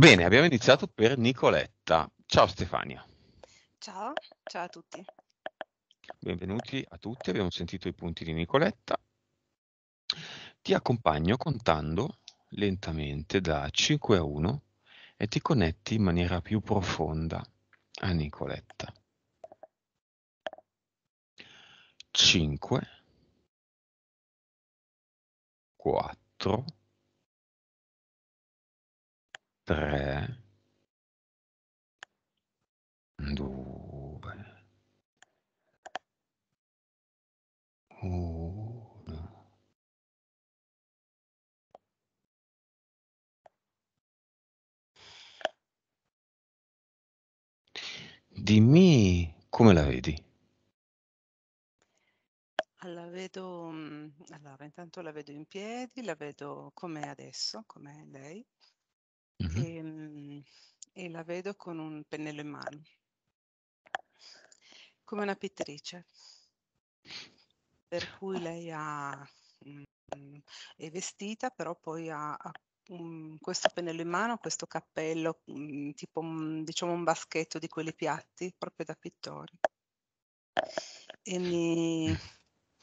Bene, abbiamo iniziato per Nicoletta. Ciao Stefania. Ciao, ciao a tutti. Benvenuti a tutti, abbiamo sentito i punti di Nicoletta. Ti accompagno contando lentamente da 5 a 1 e ti connetti in maniera più profonda a Nicoletta. 5 4 3, 2, 1, Dimmi come la vedi? La vedo, mm, allora intanto la vedo in piedi, la vedo come adesso, come lei mm-hmm. Ehm, e, e la vedo con un pennello in mano, come una pittrice, per cui lei ha mhmm, è vestita, però poi ha, ha questo pennello in mano, questo cappello, mhmm, tipo diciamo un baschetto di quelli piatti, proprio da pittori. E mi,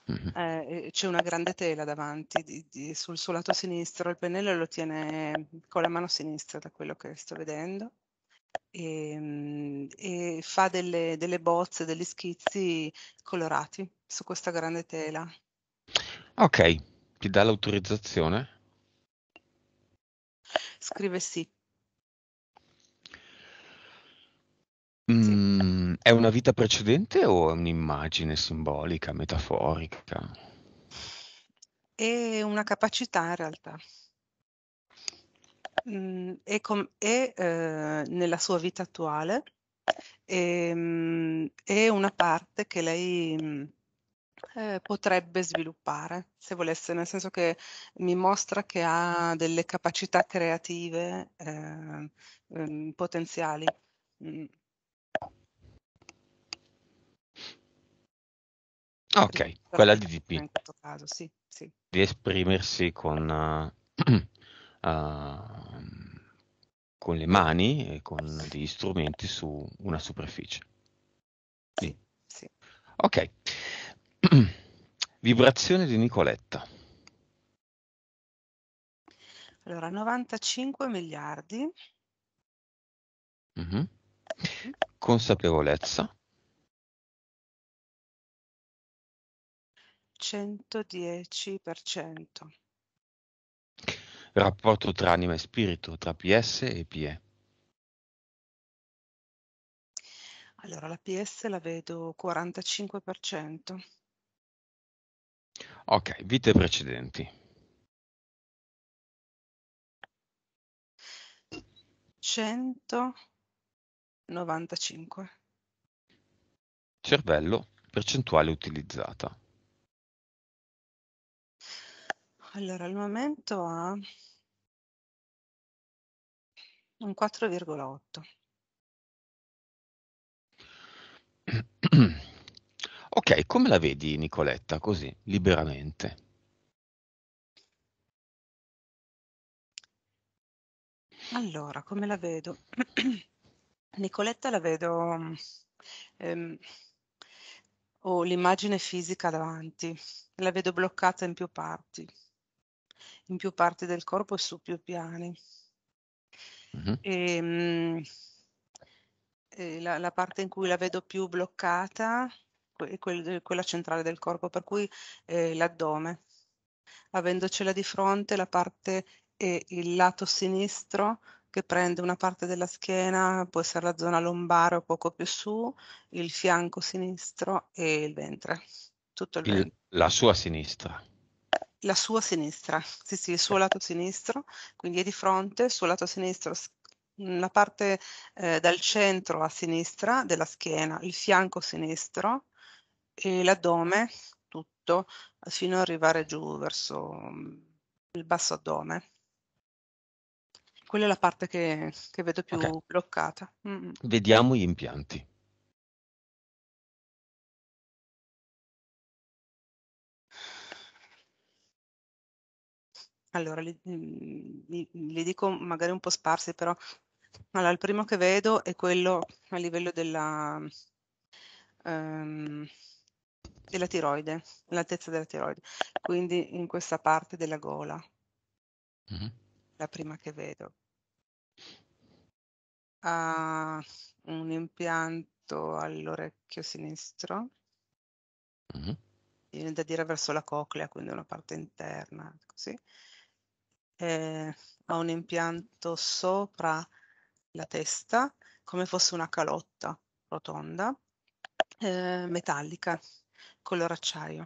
Mm-hmm. Eh, c'è una grande tela davanti di, di, sul suo lato sinistro, il pennello lo tiene mhmm, con la mano sinistra da quello che sto vedendo e, ehm, e fa delle, delle, bozze, degli schizzi colorati su questa grande tela. Ok, ti dà l'autorizzazione? Scrive sì. Mm, è una vita precedente o è un'immagine simbolica, metaforica? È una capacità in realtà. Mm, è com è, ehm, nella sua vita attuale, ehm, è una parte che lei, mhmm, potrebbe sviluppare se volesse, nel senso che mi mostra che ha delle capacità creative, eh, ehm, potenziali. Mm. Ok, quella di DP. In questo caso, sì, sì. Di esprimersi con, uh, uh, con, le mani e con degli strumenti su una superficie. Sì. sì. Ok. Vibrazione di Nicoletta. Allora, 95 miliardi. Mm-hmm. Consapevolezza. 110%. Rapporto tra anima e spirito, tra PS e PE. Allora, la PS la vedo 45%. Ok, vite precedenti. 195. Cervello, percentuale utilizzata. Allora, al momento ha un 4,8. Ok, come la vedi Nicoletta, così, liberamente? Allora, come la vedo? Nicoletta la vedo, ehm, ho l'immagine fisica davanti, la vedo bloccata in più parti in più parti del corpo e su più piani. Mm-hmm. E, mh, e ehm, eh, la, la, parte in cui la vedo più bloccata è que- eh, quella centrale del corpo, per cui eh, l'addome. Avendocela di fronte, la parte e il lato sinistro che prende una parte della schiena, può essere la zona lombare o poco più su, il fianco sinistro e il ventre. Tutto il, il ventre. La sua sinistra la sua sinistra, sì sì, il suo lato sinistro, quindi è di fronte, il suo lato sinistro, la parte eh, dal centro a sinistra della schiena, il fianco sinistro e l'addome tutto fino ad arrivare giù verso mm, il basso addome. Quella è la parte che, che vedo più okay. bloccata. Mm. mm. Vediamo gli impianti. Allora, le, mm, le dico magari un po' sparse, però allora, il primo che vedo è quello a livello della, um, della tiroide, l'altezza della tiroide, quindi in questa parte della gola, mm-hmm. la prima che vedo. Ha un impianto all'orecchio sinistro, mm-hmm. viene da dire verso la coclea, quindi una parte interna, così eh, ho un impianto sopra la testa come fosse una calotta rotonda eh, metallica color acciaio.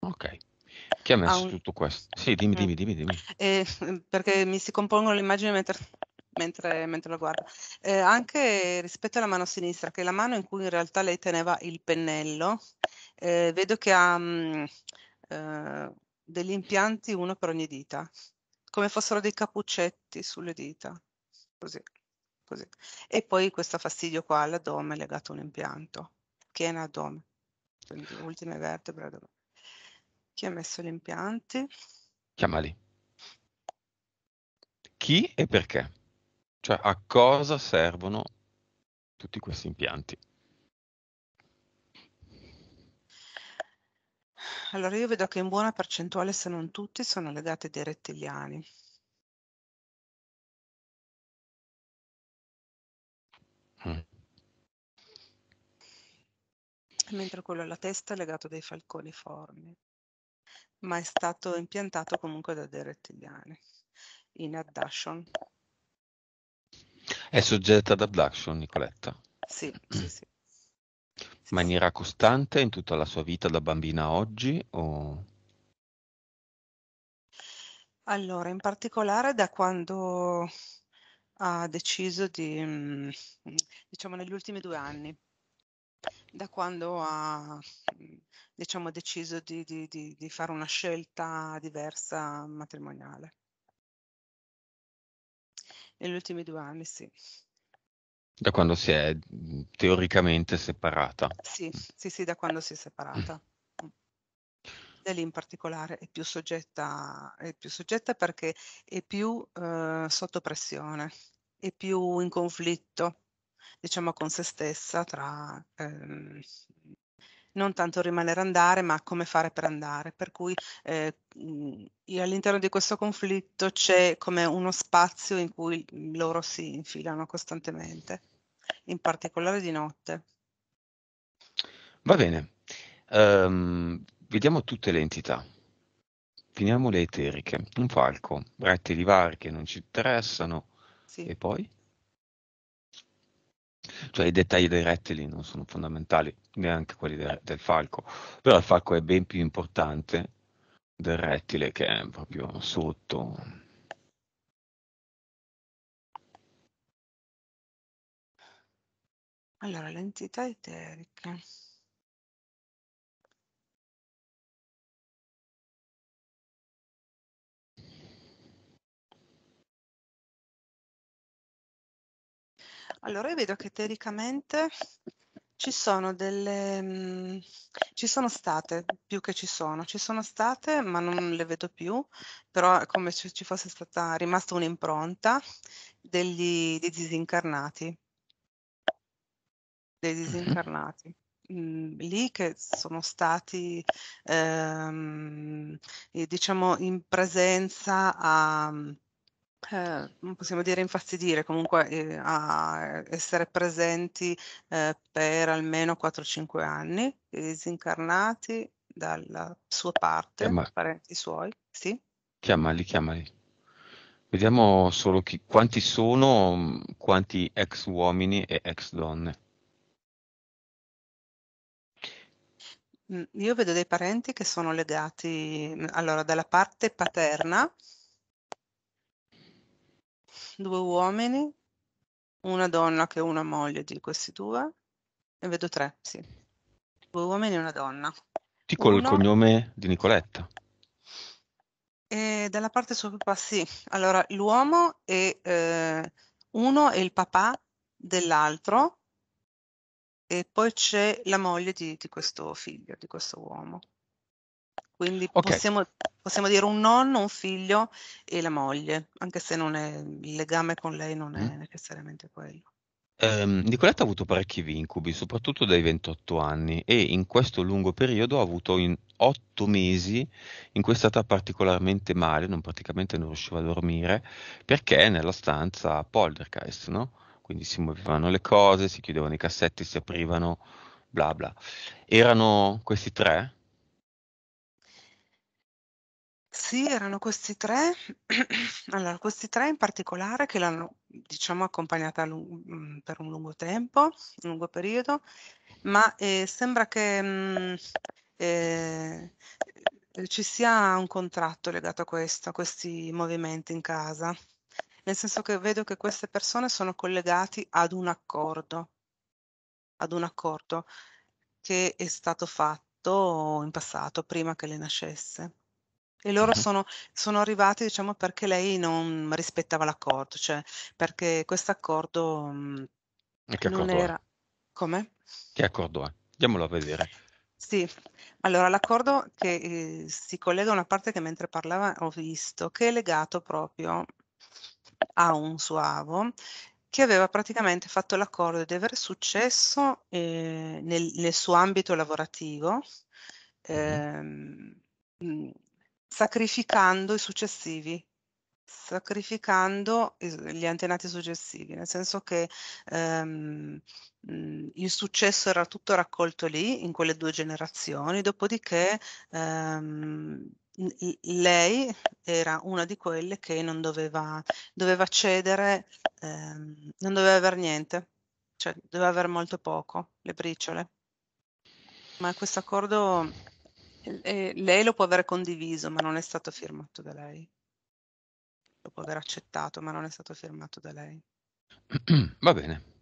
Ok. Chi ha messo un... tutto questo? Sì, dimmi, eh. dimmi, dimmi. dimmi. Eh, perché mi si compongono le immagini mentre, mentre, mentre lo guardo. Eh, anche rispetto alla mano sinistra, che è la mano in cui in realtà lei teneva il pennello, eh, vedo che ha mh, mm, eh, degli impianti, uno per ogni dita, come fossero dei cappuccetti sulle dita, così, così. E poi questo fastidio qua all'addome legato a un impianto, è schiena, addome, quindi ultime vertebre. Addome. Chi ha messo gli impianti? Chiamali. Chi e perché? Cioè a cosa servono tutti questi impianti? Allora io vedo che in buona percentuale, se non tutti, sono legati dei rettiliani. Mm. Mentre quello alla testa è legato dai falconiformi, ma è stato impiantato comunque da dei rettiliani in abduction. È soggetta ad abduction, Nicoletta? Sì, sì, sì. In Maniera costante in tutta la sua vita da bambina a oggi o Allora, in particolare da quando ha deciso di mm, diciamo negli ultimi due anni. Da quando ha, mm, diciamo deciso di di di di fare una scelta diversa matrimoniale. Negli ultimi due anni, sì. Da quando si è mm, teoricamente separata. Sì, sì, sì, da quando si è separata. E mm. lì in particolare è più soggetta, è più soggetta perché è più eh, sotto pressione, è più in conflitto, diciamo, con se stessa tra, ehm, non tanto rimanere andare, ma come fare per andare. Per cui eh, mhmm, all'interno di questo conflitto c'è come uno spazio in cui loro si infilano costantemente, in particolare di notte. Va bene, um, vediamo tutte le entità. Finiamo le eteriche, un falco, rettili vari che non ci interessano. Sì. E poi? Cioè i dettagli dei rettili non sono fondamentali, neanche quelli de- eh. del falco, però il falco è ben più importante del rettile che è proprio sotto. Allora, l'entità eterica. Allora, io vedo che teoricamente ci sono delle... Mh, mm, ci sono state, più che ci sono, ci sono state, ma non le vedo più, però è come se ci fosse stata rimasta un'impronta degli dei disincarnati. Dei mhm. disincarnati. Mm, lì che sono stati ehm, diciamo in presenza a eh, possiamo dire infastidire, comunque eh, a essere presenti eh, per almeno 4-5 anni, disincarnati dalla sua parte, Chiama. parenti suoi, sì? Chiamali, chiamali. Vediamo solo chi, quanti sono, mm, quanti ex uomini e ex donne. Mm, io vedo dei parenti che sono legati, mm, allora, dalla parte paterna, due uomini, una donna che è una moglie di questi due, ne vedo tre, sì. Due uomini e una donna. Dico Uno... cognome di Nicoletta. E dalla parte del suo papà, sì. Allora, l'uomo è eh, uno è il papà dell'altro e poi c'è la moglie di, di questo figlio, di questo uomo. Quindi okay. possiamo, possiamo, dire un nonno, un figlio e la moglie, anche se è, il legame con lei non è mm. necessariamente quello. Um, Nicoletta ha avuto parecchi incubi, soprattutto dai 28 anni, e in questo lungo periodo ha avuto in 8 mesi in cui è stata particolarmente male, non praticamente non riusciva a dormire, perché nella stanza poltergeist, no? Quindi si muovevano le cose, si chiudevano i cassetti, si aprivano, bla bla. Erano questi tre, sì, erano questi tre, Allora, questi tre in particolare che l'hanno, diciamo, accompagnata lu mm, per un lungo tempo, un lungo periodo, ma, ehm, sembra che, mhmm, ehm, ci sia un contratto legato a questo, a questi movimenti in casa. Nel senso che vedo che queste persone sono collegati ad un accordo ad un accordo che è stato fatto in passato, prima che le nascesse e loro sono, sono arrivati diciamo perché lei non rispettava l'accordo, cioè perché questo accordo mhmm, non era... È? Come? Che accordo è? Andiamolo a vedere. Sì, allora l'accordo che eh, si collega a una parte che mentre parlava ho visto, che è legato proprio a un suavo che aveva praticamente fatto l'accordo di avere successo eh, nel, nel, suo ambito lavorativo, eh, mm sacrificando i successivi sacrificando gli antenati successivi, nel senso che ehm, il successo era tutto raccolto lì, in quelle due generazioni, dopodiché ehm, lei era una di quelle che non doveva, doveva cedere, ehm, non doveva avere niente, cioè doveva avere molto poco, le briciole. Ma questo accordo eh, lei lo può aver condiviso, ma non è stato firmato da lei. Lo può aver accettato, ma non è stato firmato da lei. Va bene.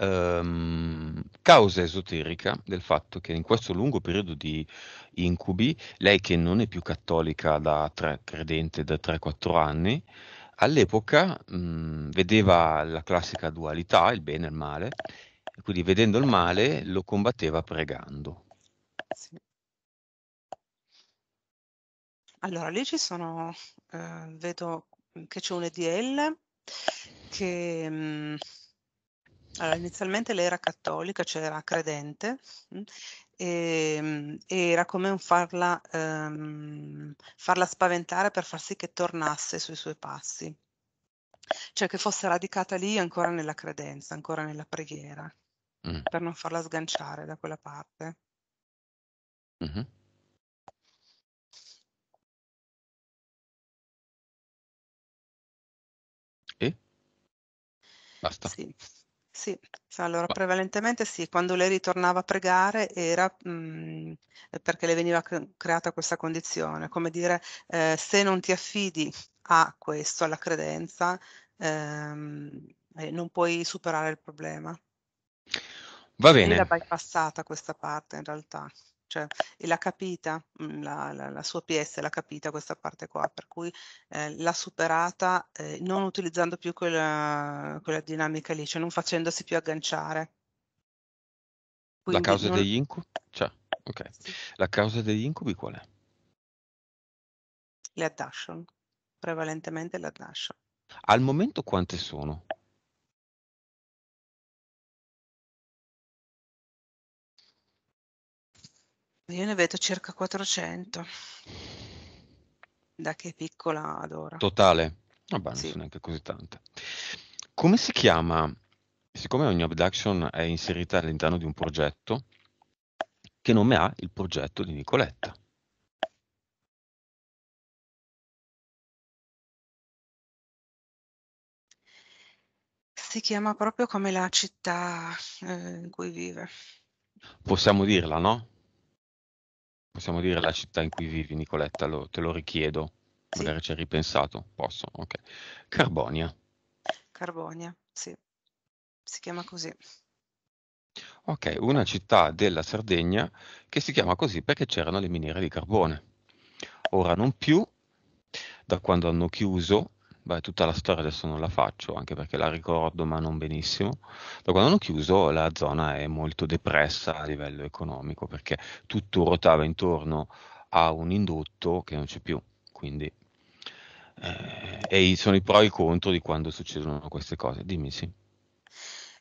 Um, causa esoterica del fatto che in questo lungo periodo di incubi, lei che non è più cattolica da tre, credente da 3-4 anni, all'epoca mh, vedeva la classica dualità, il bene e il male, quindi vedendo il male lo combatteva pregando. Sì. Allora, lì ci sono, eh, vedo che c'è un EDL che mh, mm, allora, inizialmente lei era cattolica, cioè era credente, mh, mm, e, mh, mm, era come un farla, ehm, farla spaventare per far sì che tornasse sui suoi passi, cioè che fosse radicata lì ancora nella credenza, ancora nella preghiera. Mm. Per non farla sganciare da quella parte. Mm-hmm. E? Basta. Sì. Sì, cioè, allora prevalentemente sì, quando lei ritornava a pregare era mh, mhmm, perché le veniva creata questa condizione, come dire eh, se non ti affidi a questo, alla credenza, ehm, eh, non puoi superare il problema. Va cioè, bene. L'ha bypassata questa parte in realtà, cioè, e l'ha capita, mm, la, la, la, sua PS l'ha capita questa parte qua, per cui eh, l'ha superata eh, non utilizzando più quella, quella, dinamica lì, cioè non facendosi più agganciare. Quindi la causa non... degli incubi? Cioè, okay. sì. La causa degli incubi qual è? Le addashion, prevalentemente le addashion. Al momento quante sono? Io ne vedo circa 400. Da che piccola ad ora. Totale? Vabbè, non sì. sono neanche così tante. Come si chiama? Siccome ogni abduction è inserita all'interno di un progetto, che nome ha il progetto di Nicoletta? Si chiama proprio come la città eh, in cui vive. Possiamo dirla, no? possiamo dire la città in cui vivi, Nicoletta, lo, te lo richiedo. Sì. Magari ci hai ripensato. Posso? Ok. Carbonia. Carbonia, sì. Si chiama così. Ok, una città della Sardegna che si chiama così perché c'erano le miniere di carbone. Ora non più, da quando hanno chiuso Beh, tutta la storia adesso non la faccio, anche perché la ricordo, ma non benissimo. Da quando hanno chiuso la zona è molto depressa a livello economico, perché tutto ruotava intorno a un indotto che non c'è più. Quindi eh, e sono i pro e i contro di quando succedono queste cose. Dimmi sì.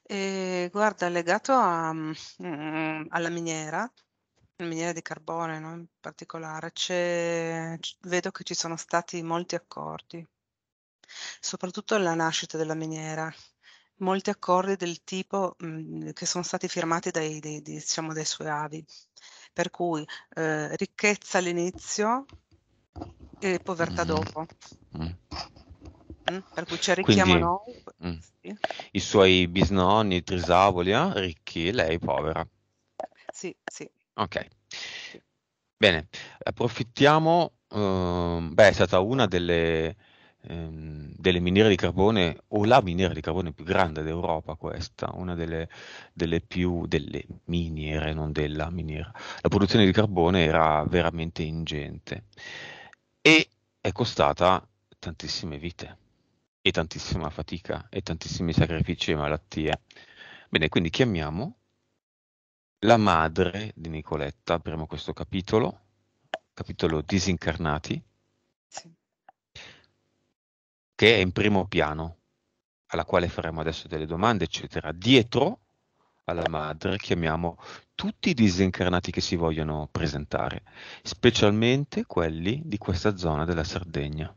Eh, guarda, legato a, mh, mm, alla miniera, la miniera di carbone no? in particolare, c'è, vedo che ci sono stati molti accordi soprattutto alla nascita della miniera. Molti accordi del tipo mh, mhmm, che sono stati firmati dai, dei, diciamo, dai suoi avi, per cui eh, ricchezza all'inizio e povertà mm. dopo. Mm. Per cui ci arricchiamo noi. Sì. I suoi bisnonni, Trisavoli, eh, ricchi, lei povera. Sì, sì. Ok. Bene, approfittiamo. Uh, beh, è stata una delle ehm, delle miniere di carbone o la miniera di carbone più grande d'Europa questa, una delle, delle, più delle miniere, non della miniera. La produzione di carbone era veramente ingente e è costata tantissime vite e tantissima fatica e tantissimi sacrifici e malattie. Bene, quindi chiamiamo la madre di Nicoletta, apriamo questo capitolo, capitolo Disincarnati, sì che è in primo piano, alla quale faremo adesso delle domande, eccetera. Dietro alla madre chiamiamo tutti i disincarnati che si vogliono presentare, specialmente quelli di questa zona della Sardegna.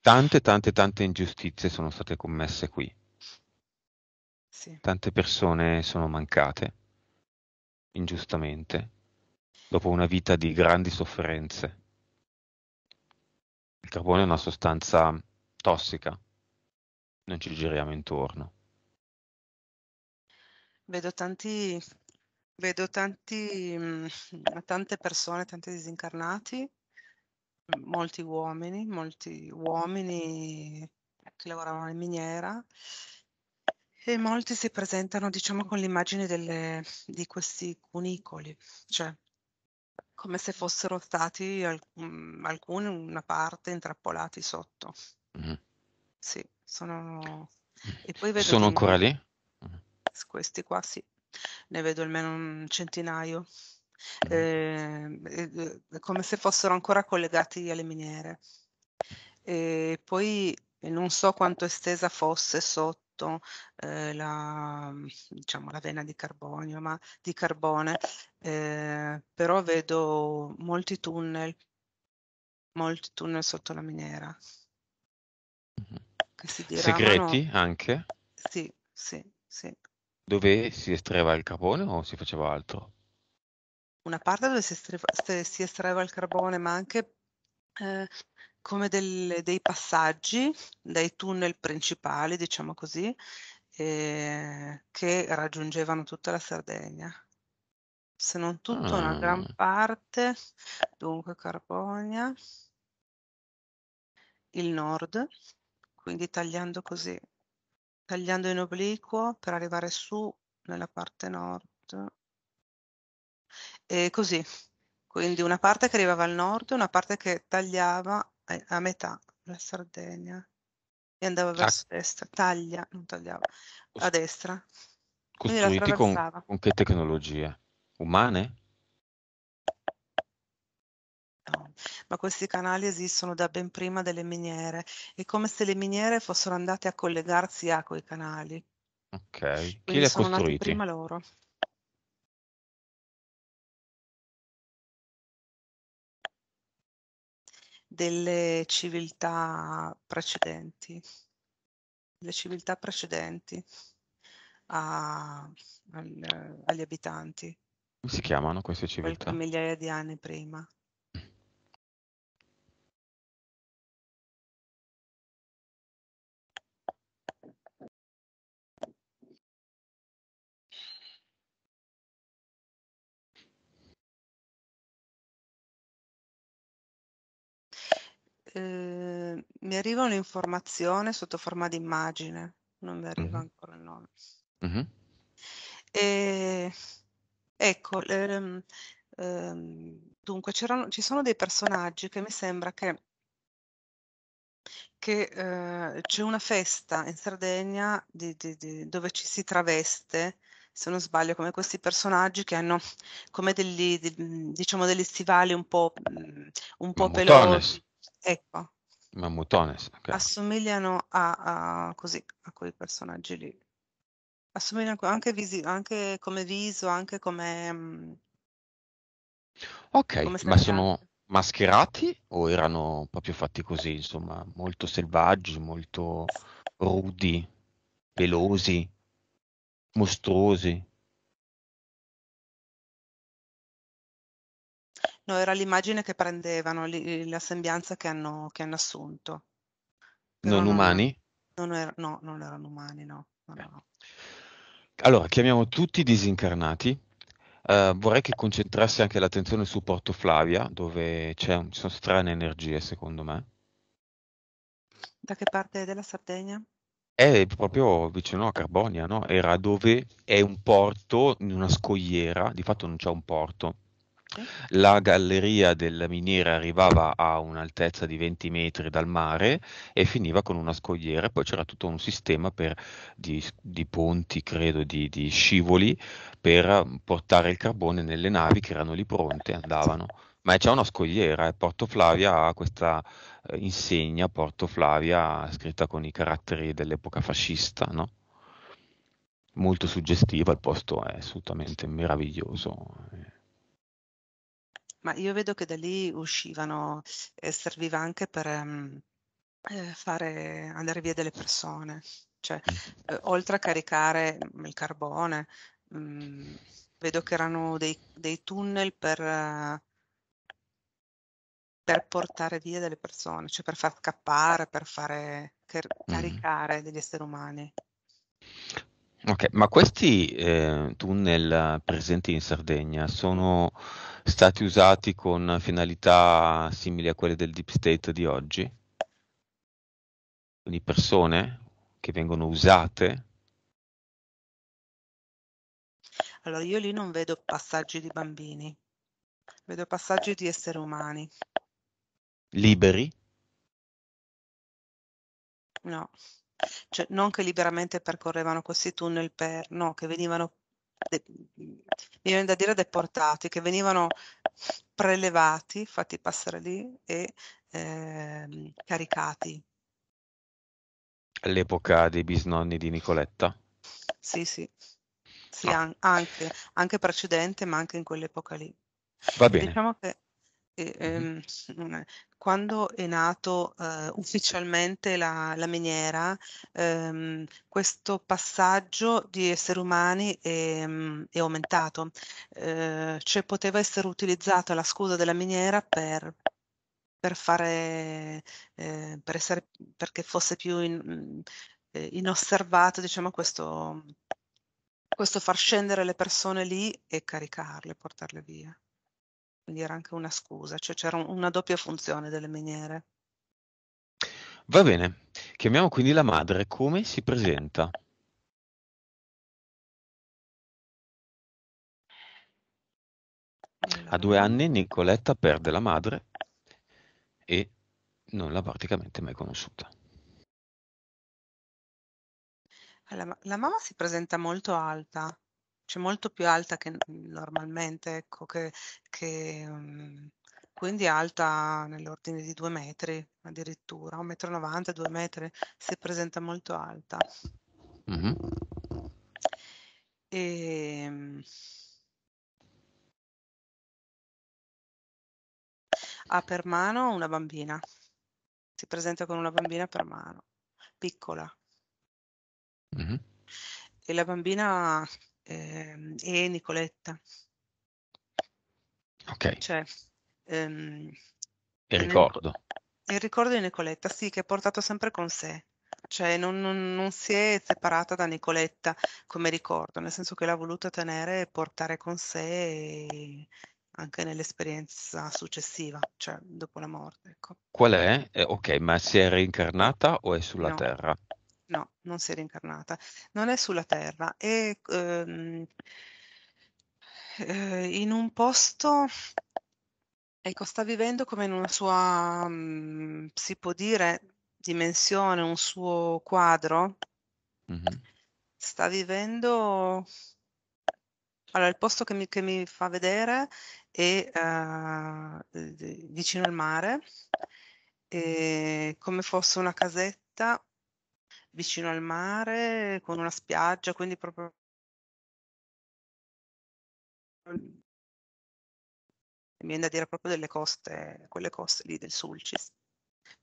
Tante, tante, tante ingiustizie sono state commesse qui. Sì. Tante persone sono mancate, ingiustamente, dopo una vita di grandi sofferenze. Il carbone è una sostanza tossica, non ci giriamo intorno. Vedo tanti, vedo tanti, mm, tante persone, tanti disincarnati, mm, molti uomini, molti uomini che lavoravano in miniera e molti si presentano, diciamo, con l'immagine delle, di questi cunicoli, cioè come se fossero stati mm, alcuni, una parte, intrappolati sotto. Mm. Sì, sono... E poi vedo sono ancora lì? Questi qua sì, ne vedo almeno un centinaio. Ehm, eh, come se fossero ancora collegati alle miniere. E poi non so quanto estesa fosse sotto sotto eh, la, diciamo, la vena di carbonio, ma di carbone, eh, però vedo molti tunnel, molti tunnel sotto la miniera. Che si Segreti anche? Sì, sì, sì. Dove si estraeva il carbone o si faceva altro? Una parte dove si estraeva, si estraeva il carbone, ma anche eh, come del, dei passaggi, dai tunnel principali, diciamo così, eh, che raggiungevano tutta la Sardegna. Se non tutta ah. una gran ah. parte, dunque Carbonia, il nord, quindi tagliando così, tagliando in obliquo per arrivare su nella parte nord. E così, quindi una parte che arrivava al nord, una parte che tagliava a, metà la Sardegna e andava verso destra, taglia, non tagliava, a destra. Costruiti con, con che tecnologie? Umane? Ma questi canali esistono da ben prima delle miniere, è come se le miniere fossero andate a collegarsi a quei canali. Ok, Quindi chi li ha costruiti? prima loro. delle civiltà precedenti, le civiltà precedenti a, al, agli abitanti. Come si chiamano queste civiltà? Qualche migliaia di anni prima. Ehm, mi arriva un'informazione sotto forma di immagine, non mi arriva mm-hmm. ancora il nome. Mm-hmm. Ehm, e, ecco, ehm, ehm, dunque ci sono dei personaggi che mi sembra che, che eh, c'è una festa in Sardegna di, di, di, dove ci si traveste se non sbaglio, come questi personaggi che hanno come degli, diciamo, degli stivali un po', mhmm, un po pelosi. Ecco. Mammutones, okay. Assomigliano a, a, così, a quei personaggi lì. Assomigliano anche, visi, anche come viso, anche come... Mm, ok, come ma sono mascherati o erano proprio fatti così, insomma, molto selvaggi, molto rudi, pelosi, mostruosi? No, era l'immagine che prendevano, li, la sembianza che hanno, che hanno assunto. non, non umani? Non era, no, non erano umani, no. Allora, chiamiamo tutti i disincarnati. Uh, vorrei che concentrassi anche l'attenzione su Porto Flavia, dove ci sono strane energie, secondo me. Da che parte della Sardegna? È proprio vicino a Carbonia, no? Era dove è un porto in una scogliera, di fatto non c'è un porto, la galleria della miniera arrivava a un'altezza di 20 metri dal mare e finiva con una scogliera, poi c'era tutto un sistema per, di, di, ponti, credo, di, di scivoli per portare il carbone nelle navi che erano lì pronte, andavano ma c'è una scogliera e eh. Porto Flavia ha questa eh, insegna Porto Flavia scritta con i caratteri dell'epoca fascista, no? Molto suggestiva, il posto è assolutamente meraviglioso. Eh ma io vedo che da lì uscivano e eh, serviva anche per um, fare andare via delle persone, cioè eh, oltre a caricare mm, il carbone, um, vedo che erano dei, dei tunnel per, eh, per, portare via delle persone, cioè per far scappare, per fare car- caricare degli esseri umani. Ok, ma questi eh, tunnel presenti in Sardegna sono stati usati con finalità simili a quelle del deep state di oggi? Quindi persone che vengono usate? Allora, io lì non vedo passaggi di bambini, vedo passaggi di esseri umani. Liberi? No. Cioè, non che liberamente percorrevano questi tunnel per no, che venivano mi viene da dire deportati, che venivano prelevati, fatti passare lì e eh, caricati. All'epoca dei bisnonni di Nicoletta? Sì, sì. sì no. Ah. an- anche, anche precedente, ma anche in quell'epoca lì. Va bene. Diciamo che ehm, quando è nato eh, ufficialmente la, la miniera, ehm, questo passaggio di esseri umani è, è aumentato, eh, cioè poteva essere utilizzata la scusa della miniera per, per fare, eh, per essere, perché fosse più in, eh, inosservato diciamo, questo, questo far scendere le persone lì e caricarle, portarle via quindi era anche una scusa, cioè c'era una doppia funzione delle miniere. Va bene, chiamiamo quindi la madre, come si presenta? A due mm. anni Nicoletta perde la madre e non l'ha praticamente mai conosciuta. La, la mamma si presenta molto alta, cioè molto più alta che normalmente, ecco, che, che um, quindi alta nell'ordine di due metri addirittura, un 1,90 novanta, due metri, si presenta molto alta. Mm-hmm. Ehm e, ha per mano una bambina, si presenta con una bambina per mano, piccola. Mm-hmm. E la bambina ehm, e Nicoletta. Ok. Cioè, ehm, il ricordo. Il ricordo di Nicoletta, sì, che ha portato sempre con sé. Cioè, non, non, non, si è separata da Nicoletta come ricordo, nel senso che l'ha voluta tenere e portare con sé anche nell'esperienza successiva, cioè dopo la morte. Ecco. Qual è? Eh, ok, ma si è reincarnata o è sulla no. Terra? No, non si è reincarnata. Non è sulla Terra, è ehm, eh, in un posto, ecco, sta vivendo come in una sua, mhmm, si può dire, dimensione, un suo quadro. Mm-hmm. Sta vivendo... Allora, il posto che mi, che mi fa vedere è uh, vicino al mare, è come fosse una casetta vicino al mare, con una spiaggia, quindi proprio mi viene da dire proprio delle coste, quelle coste lì del Sulcis,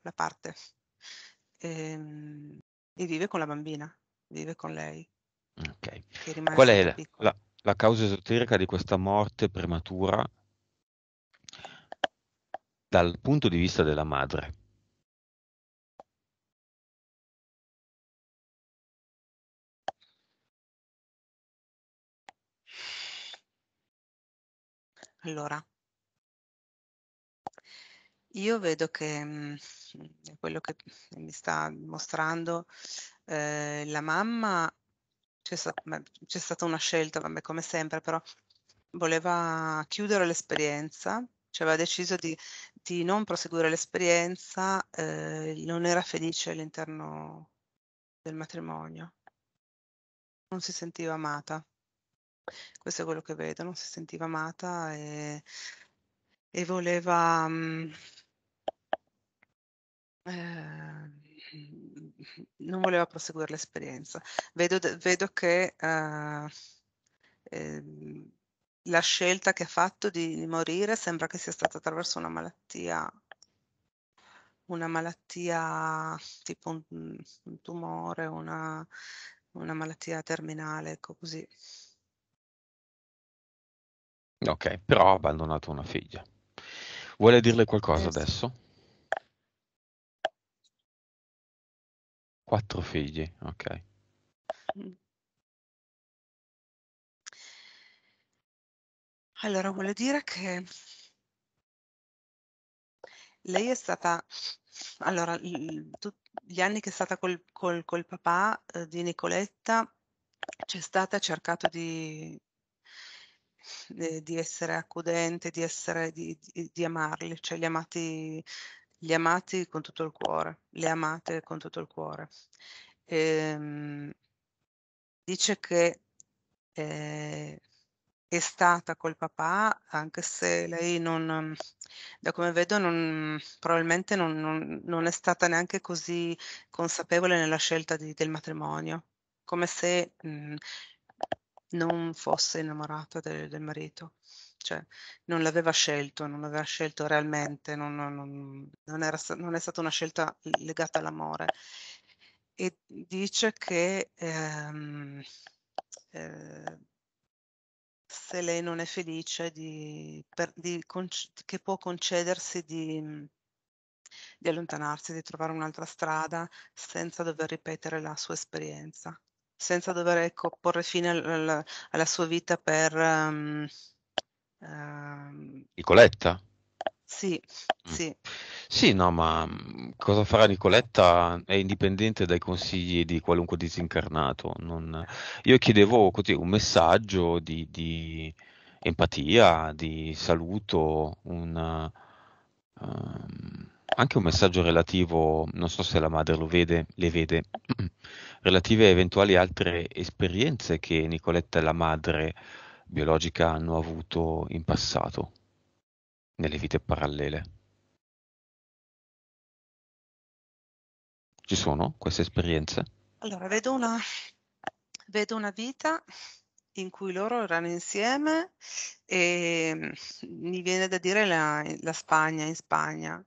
la parte. E, ehm, e, vive con la bambina, vive con lei. Ok. Qual è la, la causa esoterica di questa morte prematura dal punto di vista della madre? Allora, io vedo che mh, mm, quello che mi sta mostrando eh, la mamma, c'è, sta, stata una scelta, vabbè, come sempre, però voleva chiudere l'esperienza, cioè aveva deciso di, di non proseguire l'esperienza, eh, non era felice all'interno del matrimonio, non si sentiva amata. Questo è quello che vedo, non si sentiva amata e, e voleva mh, mm, eh, non voleva proseguire l'esperienza. Vedo, vedo che eh, eh, la scelta che ha fatto di, di morire sembra che sia stata attraverso una malattia una malattia tipo un, un tumore, una, una, malattia terminale, ecco così. Ok, però ha abbandonato una figlia. Vuole dirle qualcosa adesso? Quattro figli, ok. Mm. Allora, vuole dire che lei è stata, allora, gli anni che è stata col, col, col papà eh, di Nicoletta, c'è stata, ha cercato di eh, di essere accudente, di, essere, di, di, di amarli, cioè li amati, li amati con tutto il cuore, le amate con tutto il cuore. E, ehm, dice che eh, è stata col papà, anche se lei non, da come vedo, non, probabilmente non, non, non, è stata neanche così consapevole nella scelta di, del matrimonio, come se mh, non fosse innamorata del, del marito, cioè non l'aveva scelto, non l'aveva scelto realmente, non, non, non, era, non è stata una scelta legata all'amore. E dice che ehm, eh, se lei non è felice di, per, di conc- che può concedersi di, di allontanarsi, di trovare un'altra strada senza dover ripetere la sua esperienza senza dover ecco, porre fine alla, alla sua vita per... Um, uh, Nicoletta? Sì, mm. sì. Sì, no, ma mm, cosa farà Nicoletta è indipendente dai consigli di qualunque disincarnato. Non... Io chiedevo così, un messaggio di, di, empatia, di saluto, un... Um, anche un messaggio relativo, non so se la madre lo vede, le vede, relative a eventuali altre esperienze che Nicoletta e la madre biologica hanno avuto in passato, nelle vite parallele. Ci sono queste esperienze? Allora, vedo una, vedo una vita in cui loro erano insieme e mm, mi viene da dire la, la Spagna, in Spagna,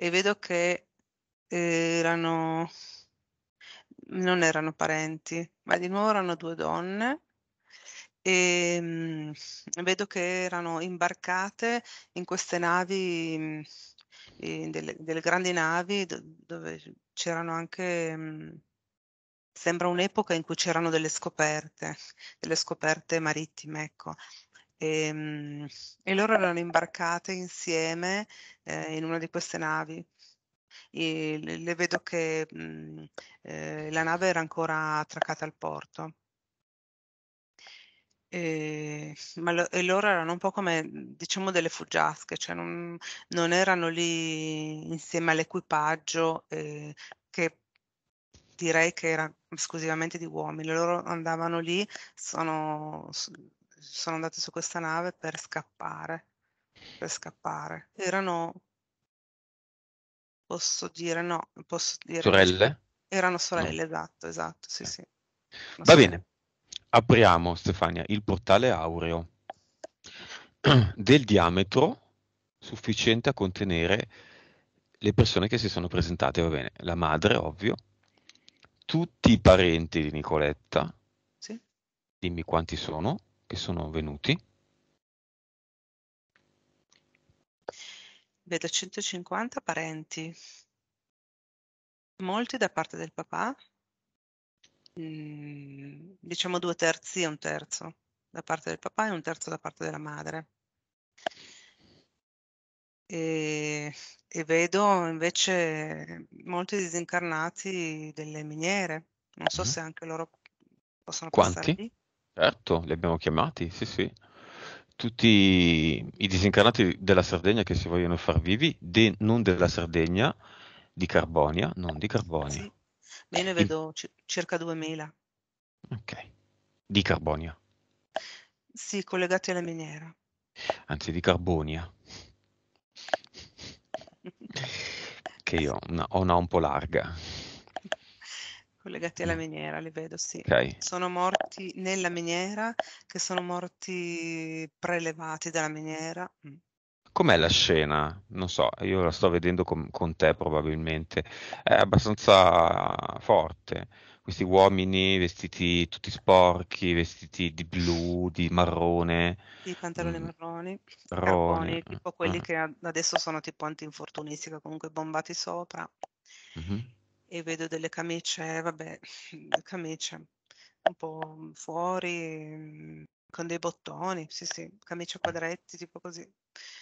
e vedo che erano non erano parenti, ma di nuovo erano due donne e mm, vedo che erano imbarcate in queste navi, mm, in delle, delle, grandi navi dove c'erano anche, mm, sembra un'epoca in cui c'erano delle scoperte, delle scoperte marittime, ecco, e, ehm, e loro erano imbarcate insieme eh, in una di queste navi. E le, vedo che mh, mm, eh, la nave era ancora attraccata al porto. E, ehm, ma lo, e loro erano un po' come mm, diciamo delle fuggiasche, cioè non, non erano lì insieme all'equipaggio eh, che direi che era esclusivamente di uomini, loro andavano lì, sono, sono andate su questa nave per scappare. Per scappare. Erano, posso dire, no, posso dire... Sorelle? Erano sorelle, no. esatto, esatto, sì, eh. sì. Va so. bene, apriamo Stefania il portale aureo del diametro sufficiente a contenere le persone che si sono presentate, va bene, la madre, ovvio, tutti i parenti di Nicoletta, sì. dimmi quanti sono, che sono venuti. Vedo 150 parenti, molti da parte del papà, mm, diciamo due terzi e un terzo da parte del papà e un terzo da parte della madre. E, e, vedo invece molti disincarnati delle miniere. Non so uh mhm. -huh. se anche loro possono Quanti? Passare lì. Certo, li abbiamo chiamati, sì, sì. Tutti i disincarnati della Sardegna che si vogliono far vivi, de- non della Sardegna, di Carbonia, non di Carbonia. Sì. Beh, ne eh, vedo c- circa 2000. Ok, di Carbonia. Sì, collegati alla miniera. Anzi, di Carbonia. che io ho ho una un po' larga collegati alla mm. miniera, li vedo, sì. Okay. Sono morti nella miniera, che sono morti prelevati dalla miniera. Mm. Com'è la scena? Non so, io la sto vedendo con, con te probabilmente. È abbastanza forte. Questi uomini vestiti tutti sporchi, vestiti di blu, di marrone. I pantaloni mm. marroni, carboni, eh. tipo quelli ah. che adesso sono tipo antinfortunisti, comunque bombati sopra. Mm-hmm e vedo delle camicie, vabbè, camicie un po' fuori, con dei bottoni, sì sì, camicie a eh. quadretti, tipo così.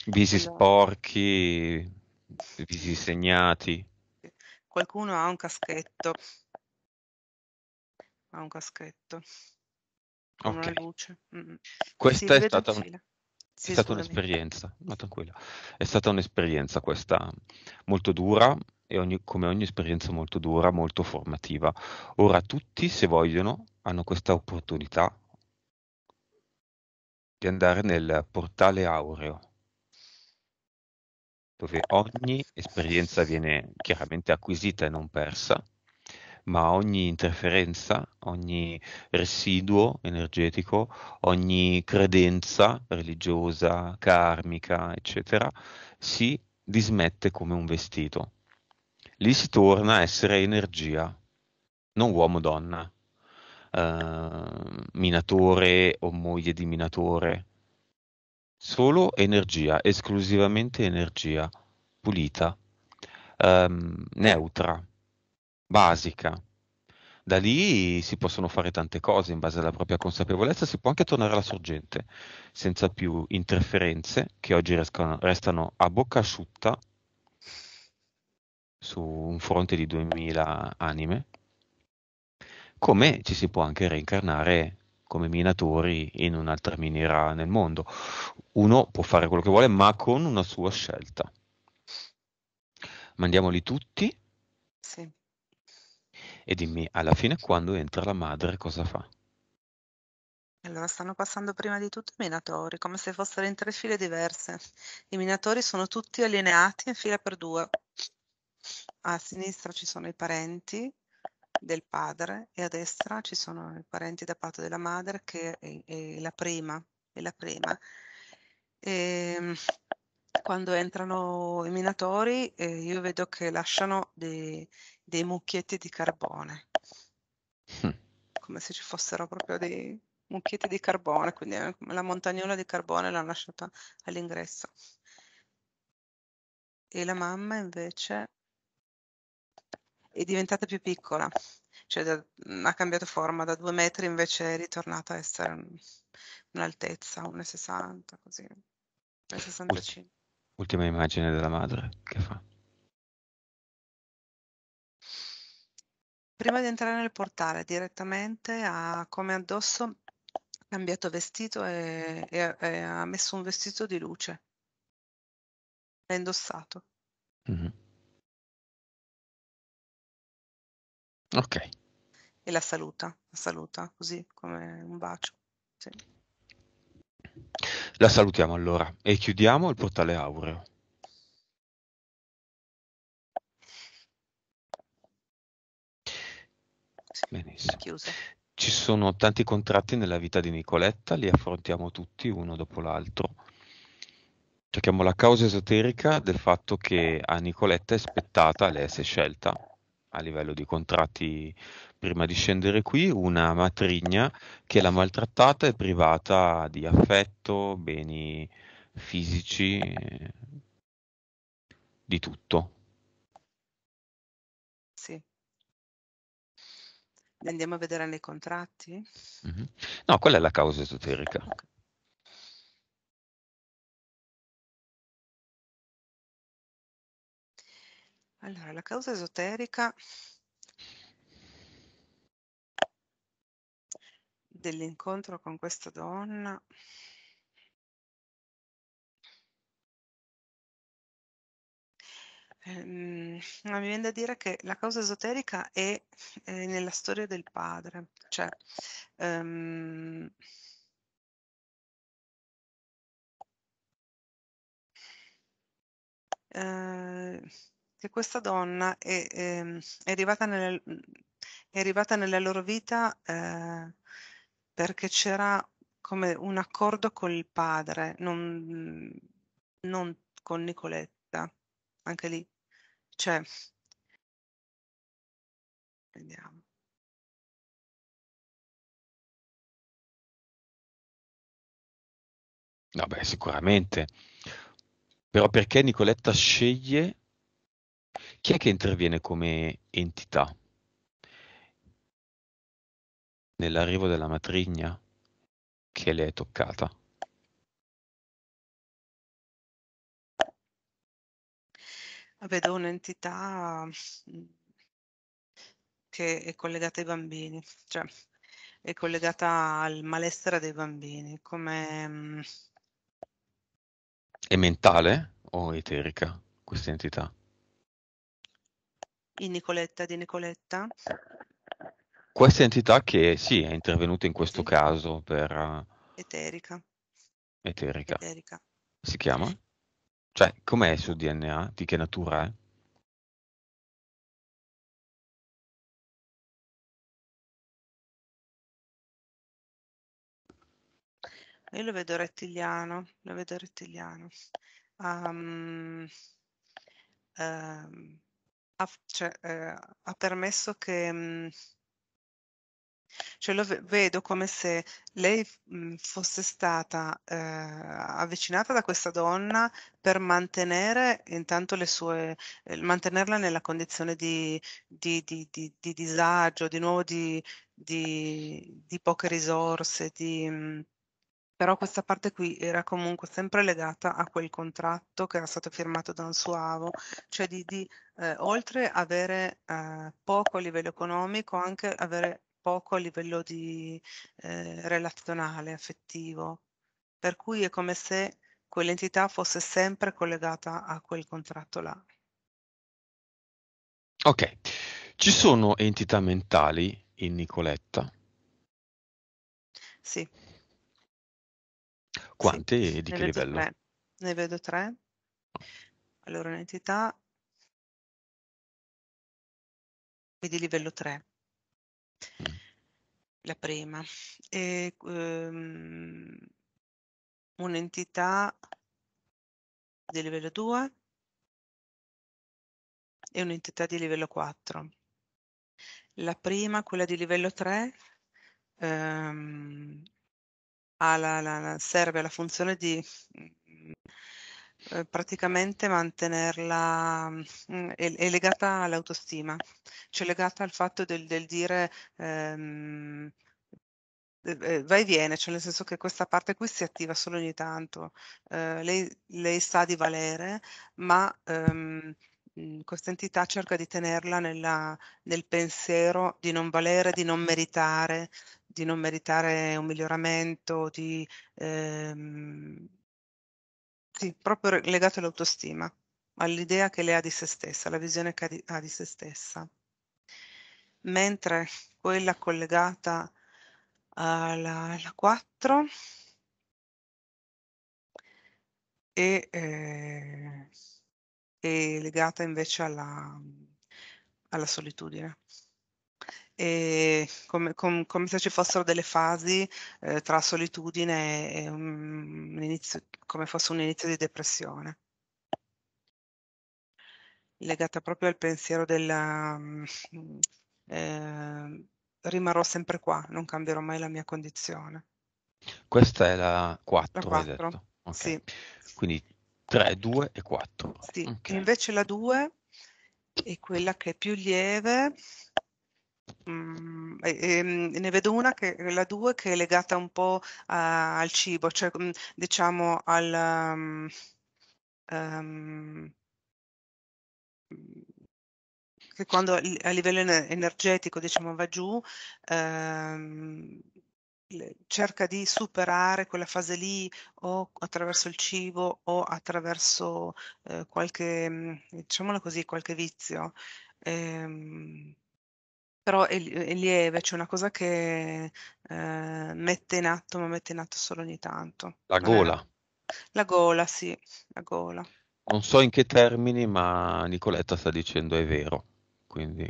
Visi allora. sporchi, visi segnati. Qualcuno ha un caschetto. Ha un caschetto. Con okay. una luce. Mm. Questa è stata, un... è stata un'esperienza, ma tranquilla. È stata un'esperienza questa molto dura, e ogni, come ogni esperienza molto dura, molto formativa. Ora tutti, se vogliono, hanno questa opportunità di andare nel portale aureo, dove ogni esperienza viene chiaramente acquisita e non persa, ma ogni interferenza, ogni residuo energetico, ogni credenza religiosa, karmica, eccetera, si dismette come un vestito lì si torna a essere energia, non uomo-donna, eh, minatore o moglie di minatore, solo energia, esclusivamente energia, pulita, ehm, neutra, basica. Da lì si possono fare tante cose in base alla propria consapevolezza, si può anche tornare alla sorgente, senza più interferenze che oggi restano, restano a bocca asciutta su un fronte di 2000 anime, come ci si può anche reincarnare come minatori in un'altra miniera nel mondo. Uno può fare quello che vuole, ma con una sua scelta. Mandiamoli tutti. Sì. E dimmi, alla fine quando entra la madre cosa fa? Allora, stanno passando prima di tutto i minatori, come se fossero in tre file diverse. I minatori sono tutti allineati in fila per due a sinistra ci sono i parenti del padre e a destra ci sono i parenti da parte della madre che è, è la prima. È la prima. E, ehm, quando entrano i minatori eh, io vedo che lasciano dei, dei mucchietti di carbone, hm. come se ci fossero proprio dei mucchietti di carbone, quindi eh, la montagnola di carbone l'hanno lasciata all'ingresso. E la mamma invece è diventata più piccola, cioè da, mm, ha cambiato forma da due metri invece è ritornata a essere mm, un'altezza, 1,60 così, 1,65. Ultima immagine della madre che fa. Prima di entrare nel portale direttamente ha come addosso cambiato vestito e, e, e ha messo un vestito di luce. L'ha indossato. Mm-hmm. Okay. E la saluta, la saluta così come un bacio. Sì. La salutiamo allora e chiudiamo il portale aureo. Benissimo. Chiuso. Ci sono tanti contratti nella vita di Nicoletta, li affrontiamo tutti uno dopo l'altro. Cerchiamo la causa esoterica del fatto che a Nicoletta è spettata, lei si è scelta a livello di contratti prima di scendere qui, una matrigna che l'ha maltrattata e privata di affetto, beni fisici, eh, di tutto. Sì. Andiamo a vedere nei contratti? Mm-hmm. No, quella è la causa esoterica. Okay. Allora, la causa esoterica dell'incontro con questa donna Um, mi viene da dire che la causa esoterica è, è eh, nella storia del padre, cioè um, uh, che questa donna è, ehm, è, arrivata, nelle, mhmm, è arrivata, nella loro vita eh, perché c'era come un accordo col padre, non, non con Nicoletta, anche lì. Cioè, vediamo. No, beh, sicuramente. Però perché Nicoletta sceglie chi è che interviene come entità? Nell'arrivo della matrigna che le è toccata. Vedo un'entità mm, che è collegata ai bambini, cioè è collegata al malessere dei bambini, come... Mm, è mentale o eterica questa entità? in Nicoletta di Nicoletta? Questa entità che sì, è intervenuta in questo sì. Mm. caso per... Eh, Eterica. Eterica. Eterica. Si chiama? Cioè, com'è il suo DNA? Di che natura è? Io lo vedo rettiliano, lo vedo rettiliano. Um, um, ha, cioè, eh, ha permesso che... Mm, cioè lo vedo come se lei mm, fosse stata eh, avvicinata da questa donna per mantenere intanto le sue, eh, mantenerla nella condizione di, di, di, di disagio, di nuovo di, poche risorse, di, mm, però questa parte qui era comunque sempre legata a quel contratto che era stato firmato da un Suavo, cioè di, di eh, oltre avere eh, poco a livello economico, anche avere poco a livello di, eh, relazionale, affettivo. Per cui è come se quell'entità fosse sempre collegata a quel contratto là. Ok, ci sono entità mentali in Nicoletta? Sì. Quante sì, e di che livello? Tre. Ne vedo tre. Allora, mm. ehm, un'entità di livello 3. La prima. E, um, un'entità di livello 2 e un'entità di livello 4. La prima, quella di livello 3, um, ehm, ha la, la, la serve la funzione di mm, eh, praticamente mantenerla mm, è, è, legata all'autostima, cioè legata al fatto del, del dire ehm, eh, eh, va e viene, cioè nel senso che questa parte qui si attiva solo ogni tanto. Eh, lei, lei, sa di valere, ma ehm, mm, questa entità cerca di tenerla nella, nel pensiero di non valere, di non meritare, di non meritare un miglioramento, di, ehm, sì, proprio legato all'autostima, all'idea che lei ha di se stessa, alla visione che ha di, ha di se stessa. Mentre quella collegata alla, alla 4 e, eh, è legata invece alla, alla solitudine e come, com, come se ci fossero delle fasi eh, tra solitudine e un, un inizio, come fosse un inizio di depressione legata proprio al pensiero della eh, rimarrò sempre qua, non cambierò mai la mia condizione. Questa è la 4, la 4. Okay. Sì. Quindi 3, 2 e 4. Sì. Okay. Invece la 2 è quella che è più lieve Mm, e, e, ehm, ne vedo una che la 2 che è legata un po' a, al cibo, cioè mm, diciamo al um, um, che quando a livello energetico diciamo va giù um, cerca di superare quella fase lì o attraverso il cibo o attraverso eh, qualche, mm, diciamolo così, qualche vizio. Ehm, però è è lieve, cioè una cosa che, ehm, mette in atto ma mette in atto solo ogni tanto. La gola. la gola, sì, la gola. Non so in che termini, ma Nicoletta sta dicendo è vero. Quindi,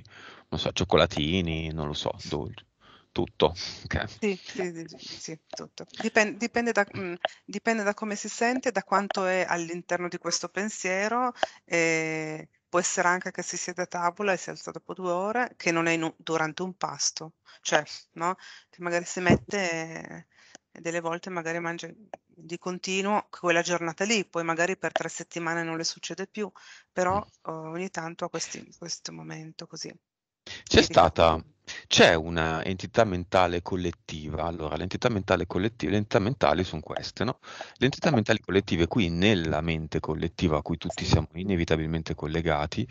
non so, cioccolatini, non lo so, dolci, tutto. Ok. Sì, sì, sì, sì, tutto. Dipen dipende da mhmm, dipende da come si sente, da quanto è all'interno di questo pensiero, ehm, può essere anche che si siede a tavola e si alza dopo due ore, che non è un, durante un pasto, cioè, no? Che magari si mette e delle volte magari mangia di continuo quella giornata lì, poi magari per tre settimane non le succede più, però mm. oh, ogni tanto a questo momento così. C'è stata c'è un'entità mentale collettiva. Allora, l'entità mentale collettiva le entità mentali sono queste, no, le entità esatto. mentali collettive qui nella mente collettiva a cui tutti siamo inevitabilmente collegati,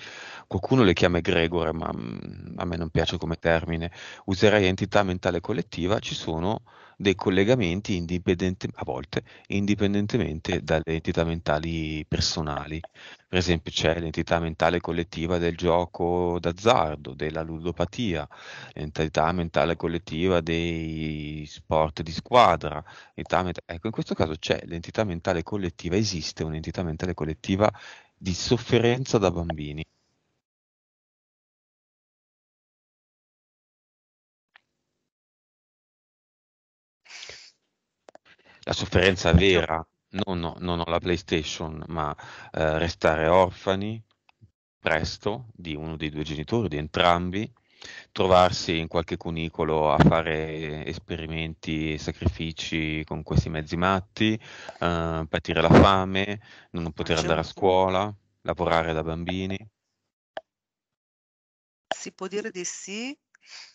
qualcuno le chiama egregore, ma, mm, a me non piace come termine, userei entità mentale collettiva, ci sono dei collegamenti indipendente, a volte indipendentemente dalle entità mentali personali. Per esempio c'è l'entità mentale collettiva del gioco d'azzardo, della ludopatia, l'entità mentale collettiva dei sport di squadra. Ecco, in questo caso c'è l'entità mentale collettiva, esiste un'entità mentale collettiva di sofferenza da bambini la sofferenza vera, non, no, non ho la PlayStation, ma eh, restare orfani presto di uno dei due genitori, di entrambi, trovarsi in qualche cunicolo a fare esperimenti e sacrifici con questi mezzi matti, eh, patire la fame, non ah, poter andare a certo. scuola, lavorare da bambini. Si può dire di sì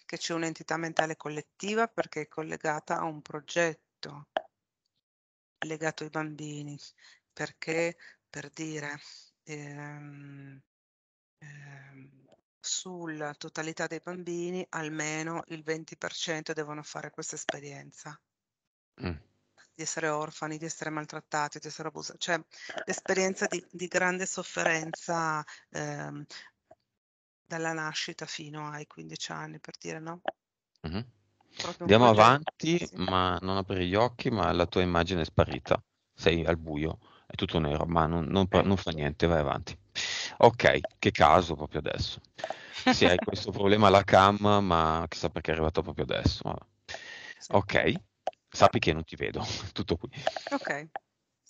che c'è un'entità mentale collettiva perché è collegata a un progetto legato ai bambini, perché per dire ehm, ehm, sulla totalità dei bambini almeno il 20% devono fare questa esperienza. Mm. Di essere orfani, di essere maltrattati, di essere abusati, cioè l'esperienza di, di grande sofferenza ehm, dalla nascita fino ai 15 anni, per dire no? Mm-hmm. Andiamo avanti, ma non apri gli occhi, ma la tua immagine è sparita. Sei al buio, è tutto nero, ma non, non, non fa esatto. niente, vai avanti. Ok, che caso proprio adesso. Sì, hai questo problema alla cam, ma chissà perché è arrivato proprio adesso. Vabbè. Ok, sappi che non ti vedo, tutto qui. Ok,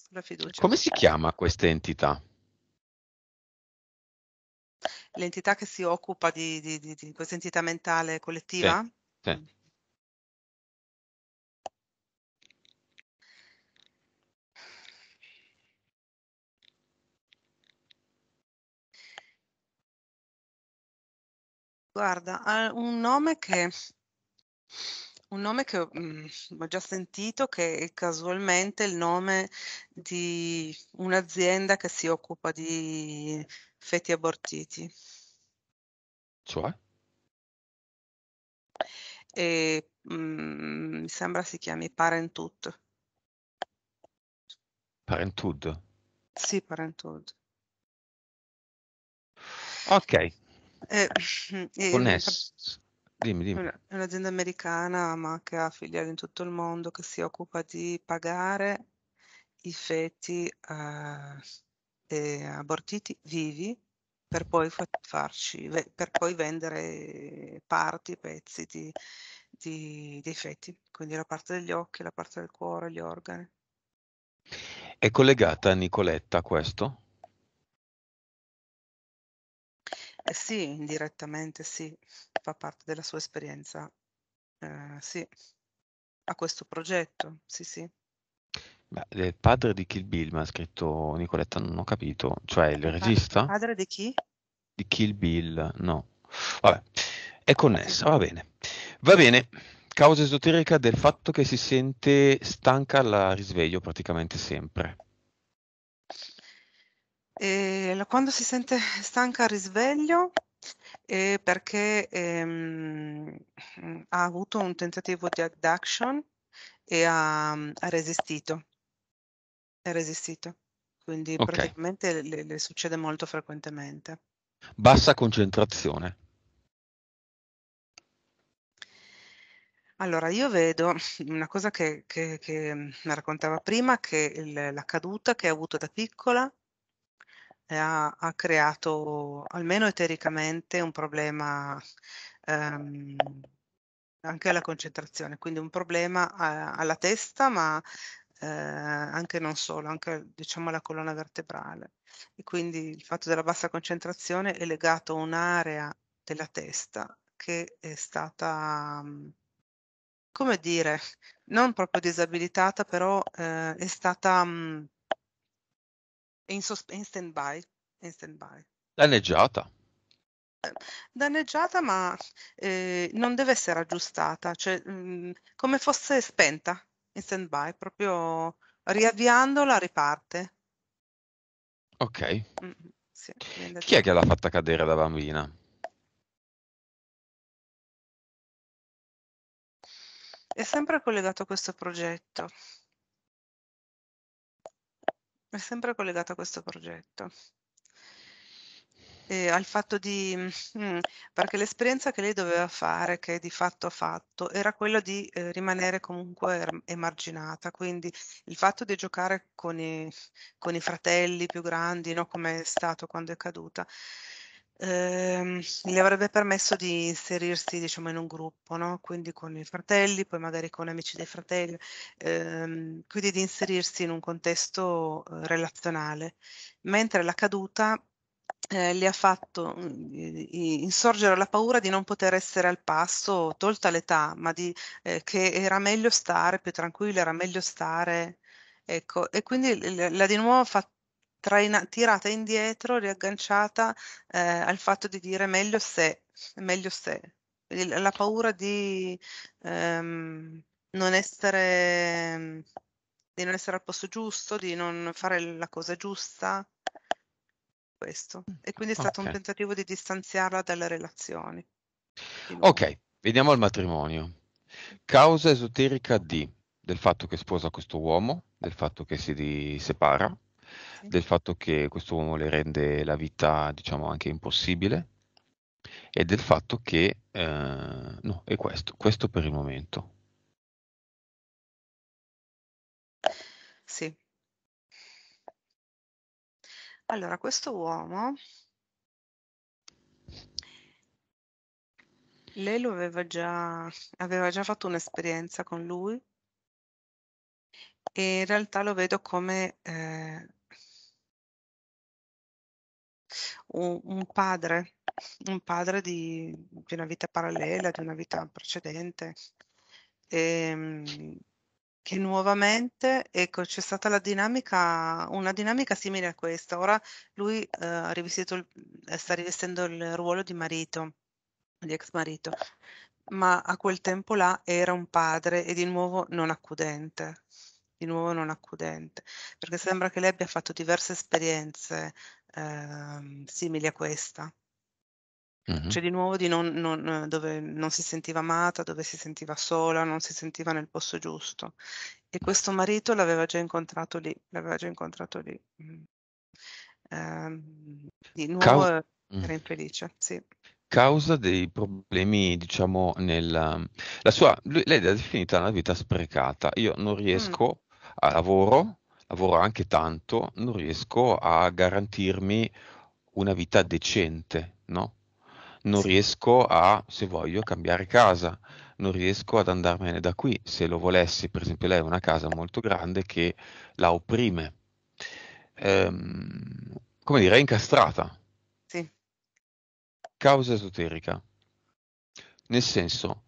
la fiducia. Come si chiama questa entità? L'entità che si occupa di, di, di, di questa entità mentale collettiva? Sì. sì. Guarda, un nome che un nome che ho, mm, ho già sentito che è casualmente il nome di un'azienda che si occupa di feti abortiti. Cioè? E, mhmm, mi sembra si chiami Parenthood. Parenthood? Sì, Parenthood. Ok, eh, eh, Conness. Dimmi, dimmi. È un'azienda americana ma che ha filiali in tutto il mondo che si occupa di pagare i feti eh, abortiti vivi per poi, farci, per poi vendere parti, pezzi di, di, dei feti, quindi la parte degli occhi, la parte del cuore, gli organi. È collegata a Nicoletta questo? Eh sì, indirettamente sì, fa parte della sua esperienza, eh, sì, a questo progetto, sì, sì. Beh, il padre di Kill Bill, mi ha scritto Nicoletta, non ho capito, cioè il regista? Il Padre di chi? Di Kill Bill, no. Vabbè, è connessa, va bene. Va bene, causa esoterica del fatto che si sente stanca al risveglio praticamente sempre. E eh, quando si sente stanca risveglio è eh, perché ehm, mm, ha avuto un tentativo di abduction e ha, mm, ha resistito. Ha resistito. Quindi okay. praticamente le, le succede molto frequentemente. Bassa concentrazione. Allora, io vedo una cosa che, che, che mm, raccontava prima, che il, la caduta che ha avuto da piccola ha, ha creato almeno etericamente un problema ehm, anche alla concentrazione, quindi un problema a, alla testa, ma eh, anche non solo, anche diciamo alla colonna vertebrale. E quindi il fatto della bassa concentrazione è legato a un'area della testa che è stata, mm, come dire, non proprio disabilitata, però eh, è stata mh, mm, è in, sosp- in stand-by. Stand Danneggiata. Danneggiata, ma eh, non deve essere aggiustata, cioè mh, mm, come fosse spenta in stand-by, proprio riavviandola riparte. Ok. Mm, sì, Chi è che l'ha fatta cadere da bambina? È sempre collegato a questo progetto è sempre collegato a questo progetto. E al fatto di, mm, perché l'esperienza che lei doveva fare, che di fatto ha fatto, era quella di eh, rimanere comunque emarginata, quindi il fatto di giocare con i, con i fratelli più grandi, no, come è stato quando è caduta, Ehm, gli avrebbe permesso di inserirsi diciamo in un gruppo, no? quindi con i fratelli, poi magari con amici dei fratelli, ehm, quindi di inserirsi in un contesto eh, relazionale, mentre la caduta eh, gli ha fatto eh, insorgere la paura di non poter essere al passo, tolta l'età, ma di, eh, che era meglio stare più tranquillo, era meglio stare Ecco, e quindi l'ha di nuovo fatto traina- tirata indietro, riagganciata eh, al fatto di dire meglio se, meglio se. La paura di ehm, non essere di non essere al posto giusto, di non fare la cosa giusta. Questo. Mm, e quindi è stato okay. un tentativo di distanziarla dalle relazioni. Ok, veniamo al matrimonio. Causa esoterica di del fatto che sposa questo uomo, del fatto che si separa, del fatto che questo uomo le rende la vita, diciamo, anche impossibile e del fatto che, eh, no, è questo, questo per il momento. Sì. Allora, questo uomo Lei lo aveva già, aveva già fatto un'esperienza con lui e in realtà lo vedo come eh, un, un padre, un padre di, di, una vita parallela, di una vita precedente, e, ehm, che nuovamente, ecco, c'è stata la dinamica, una dinamica simile a questa. Ora lui eh, il, eh, sta rivestendo il ruolo di marito, di ex marito, ma a quel tempo là era un padre e di nuovo non accudente di nuovo non accudente, perché sembra che lei abbia fatto diverse esperienze Ehm, simili a questa. Cioè di nuovo di non, non, dove non si sentiva amata, dove si sentiva sola, non si sentiva nel posto giusto. E questo marito l'aveva già incontrato lì, l'aveva già incontrato lì. Eh, di nuovo Cau- era infelice, sì. Causa dei problemi, diciamo, nella... La sua... lei l'ha definita una vita sprecata. Io non riesco mm. a lavoro, lavoro anche tanto, non riesco a garantirmi una vita decente, no? Non sì. riesco a, se voglio, cambiare casa, non riesco ad andarmene da qui. Se lo volessi, per esempio, lei ha una casa molto grande che la opprime, ehm, come dire, è incastrata. Sì. Causa esoterica. Nel senso,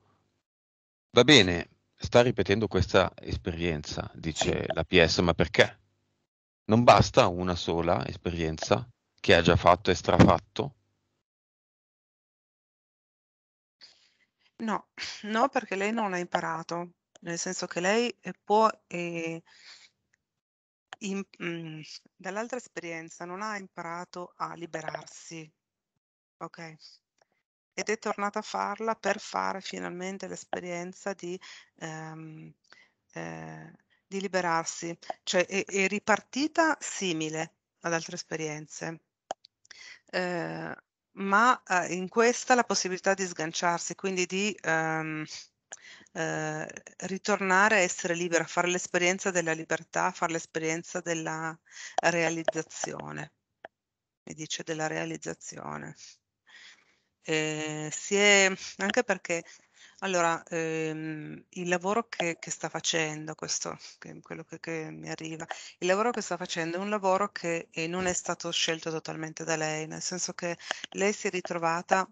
va bene, sta ripetendo questa esperienza, dice la PS, ma perché? Non basta una sola esperienza che ha già fatto e strafatto? No, no, perché lei non ha imparato, nel senso che lei eh, può, eh, in, mh, mm, dall'altra esperienza non ha imparato a liberarsi, ok? ed è tornata a farla per fare finalmente l'esperienza di, ehm, eh, di liberarsi, cioè è, è, ripartita simile ad altre esperienze. Eh, ma eh, in questa la possibilità di sganciarsi, quindi di ehm, eh, ritornare a essere libera, fare l'esperienza della libertà, fare l'esperienza della realizzazione. Mi dice della realizzazione. Ehm, si è anche perché allora, ehm, il lavoro che, che, sta facendo, questo che, quello che, che, mi arriva, il lavoro che sta facendo è un lavoro che eh, non è stato scelto totalmente da lei, nel senso che lei si è ritrovata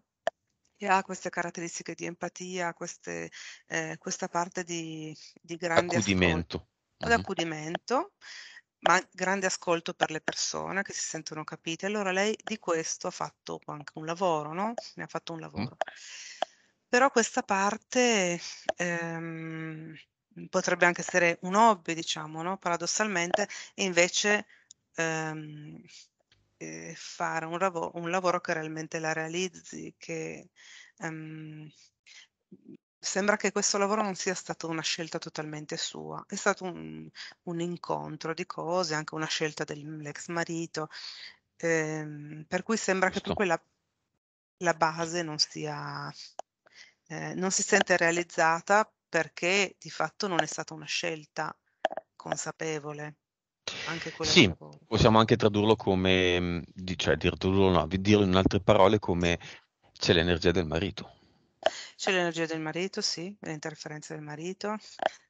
e ha queste caratteristiche di empatia, queste, eh, questa parte di, di grande accudimento. Ascolto, mm-hmm. accudimento ma grande ascolto per le persone che si sentono capite. Allora lei di questo ha fatto anche un lavoro, no? Ne ha fatto un mm. lavoro. Mm. Però questa parte ehm, potrebbe anche essere un hobby, diciamo, no? paradossalmente, e invece ehm, eh, fare un, lav- un, lavoro che realmente la realizzi, che, ehm, Sembra che questo lavoro non sia stata una scelta totalmente sua, è stato un un incontro di cose, anche una scelta dell'ex marito, ehm, per cui sembra che Giusto. la la base non sia eh, non si sente realizzata perché di fatto non è stata una scelta consapevole. Anche quella sì, proprio... possiamo anche tradurlo come, mm, cioè dirlo, no, dirlo in altre parole come c'è l'energia del marito c'è l'energia del marito, sì, le interferenze del marito,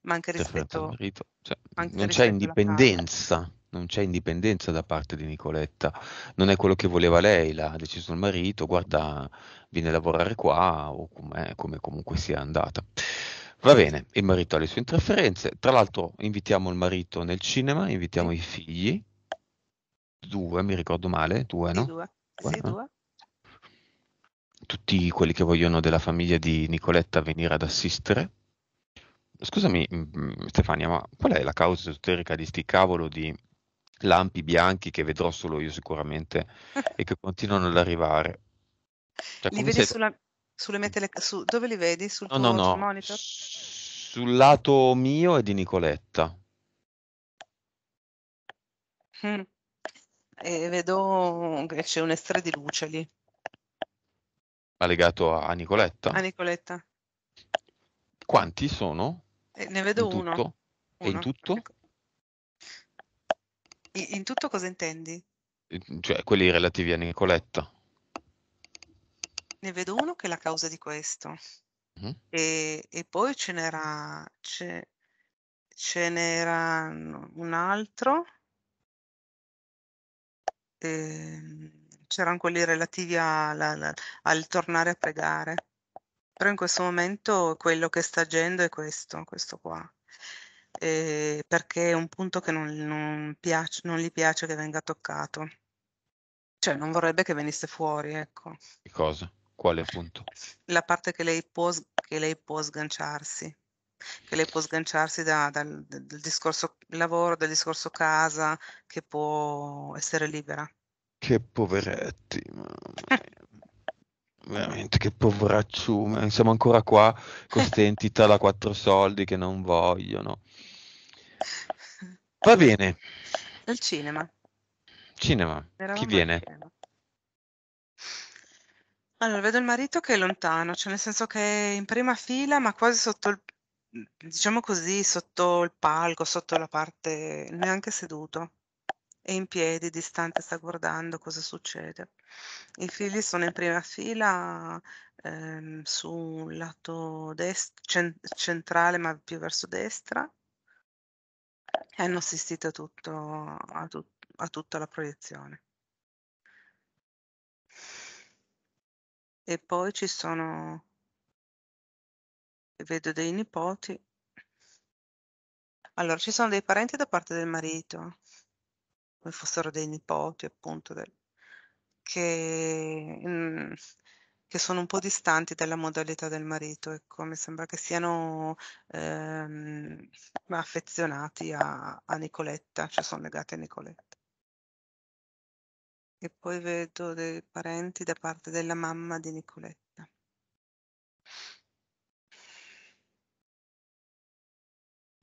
ma anche rispetto... Marito. Cioè, anche non rispetto c'è indipendenza, non c'è indipendenza da parte di Nicoletta, non è quello che voleva lei, l'ha deciso il marito, guarda, viene a lavorare qua o come comunque sia andata. Va bene, il marito ha le sue interferenze, tra l'altro invitiamo il marito nel cinema, invitiamo i figli, due mi ricordo male, due no? Sì, due, due, sì, due tutti quelli che vogliono della famiglia di Nicoletta venire ad assistere. Scusami mm, mm, Stefania, ma qual è la causa esoterica di sti cavolo di lampi bianchi che vedrò solo io sicuramente e che continuano ad arrivare? Cioè, li vedi sei... sulla, sulle mie tele... Su, dove li vedi? Sul no, tuo, no, no. monitor? sul lato mio e di Nicoletta. Mm. E vedo che c'è un'estra di luce lì. Ma legato a Nicoletta? A Nicoletta. Quanti sono? Eh, ne vedo in uno. uno. E in tutto? Ecco. In, in tutto cosa intendi? Cioè, quelli relativi a Nicoletta. Ne vedo uno che è la causa di questo. Mm-hmm. E, e, poi ce n'era, ce, ce n'era un altro. Ehm c'erano quelli relativi alla, alla, al tornare a pregare. Però in questo momento quello che sta agendo è questo, questo qua. Eh, perché è un punto che non, non, piace, non gli piace che venga toccato. Cioè, non vorrebbe che venisse fuori, ecco. Che cosa? Quale punto? La parte che lei può, che lei può sganciarsi che lei può sganciarsi da, dal, dal discorso lavoro, dal discorso casa, che può essere libera. Che poveretti, veramente che poveracciume. Siamo ancora qua con queste entità da quattro soldi che non vogliono. Va bene. Del cinema. Cinema. Eravamo Chi viene? Cinema. Allora, vedo il marito che è lontano, cioè nel senso che è in prima fila, ma quasi sotto il, diciamo così, sotto il palco, sotto la parte, neanche seduto è in piedi, distante, sta guardando cosa succede. I figli sono in prima fila ehm, sul lato dest- cent- centrale, ma più verso destra, e hanno assistito a, tutto, a, tut- a tutta la proiezione. E poi ci sono, vedo dei nipoti. Allora, ci sono dei parenti da parte del marito, come fossero dei nipoti, appunto, del, che, mh, mm, che, sono un po' distanti dalla modalità del marito, ecco, mi sembra che siano ehm, affezionati a, a Nicoletta, cioè sono legati a Nicoletta. E poi vedo dei parenti da parte della mamma di Nicoletta.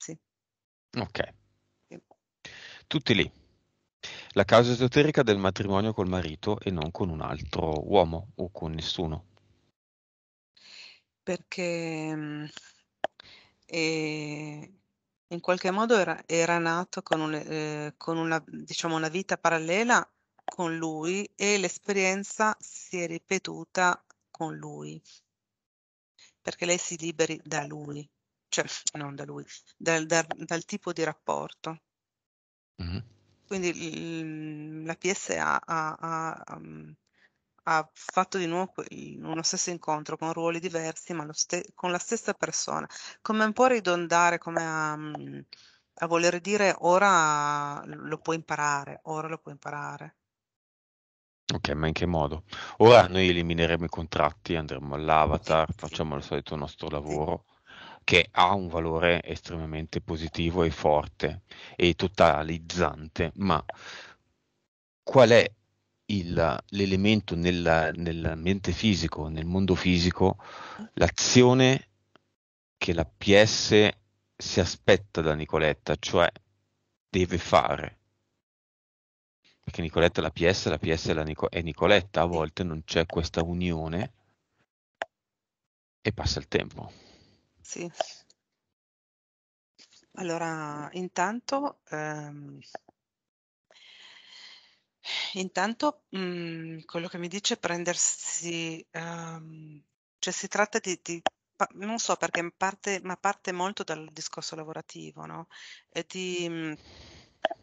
Sì. Ok. Sì. Tutti lì la causa esoterica del matrimonio col marito e non con un altro uomo o con nessuno. Perché mm, eh, in qualche modo era, era nato con, un, eh, con una, diciamo una vita parallela con lui e l'esperienza si è ripetuta con lui, perché lei si liberi da lui, cioè non da lui, dal, dal, dal tipo di rapporto. Mm-hmm. Quindi la PSA ha, ha, mhmm, ha fatto di nuovo uno stesso incontro con ruoli diversi, ma con la stessa persona. Come un po' ridondare, come a, mhmm, a voler dire ora lo puoi imparare, ora lo puoi imparare. Ok, ma in che modo? Ora noi elimineremo i contratti, andremo all'avatar, facciamo il solito nostro lavoro. Sì che ha un valore estremamente positivo e forte e totalizzante, ma qual è il, l'elemento nella, nell'ambiente fisico, nel mondo fisico, l'azione che la PS si aspetta da Nicoletta, cioè deve fare. Perché Nicoletta è la PS, la PS è, la Nico- è Nicoletta, a volte non c'è questa unione e passa il tempo. Sì. Allora, intanto, ehm intanto, mhmm, quello che mi dice prendersi ehm, cioè si tratta di di pa non so perché parte ma parte molto dal discorso lavorativo, no, e di mhmm,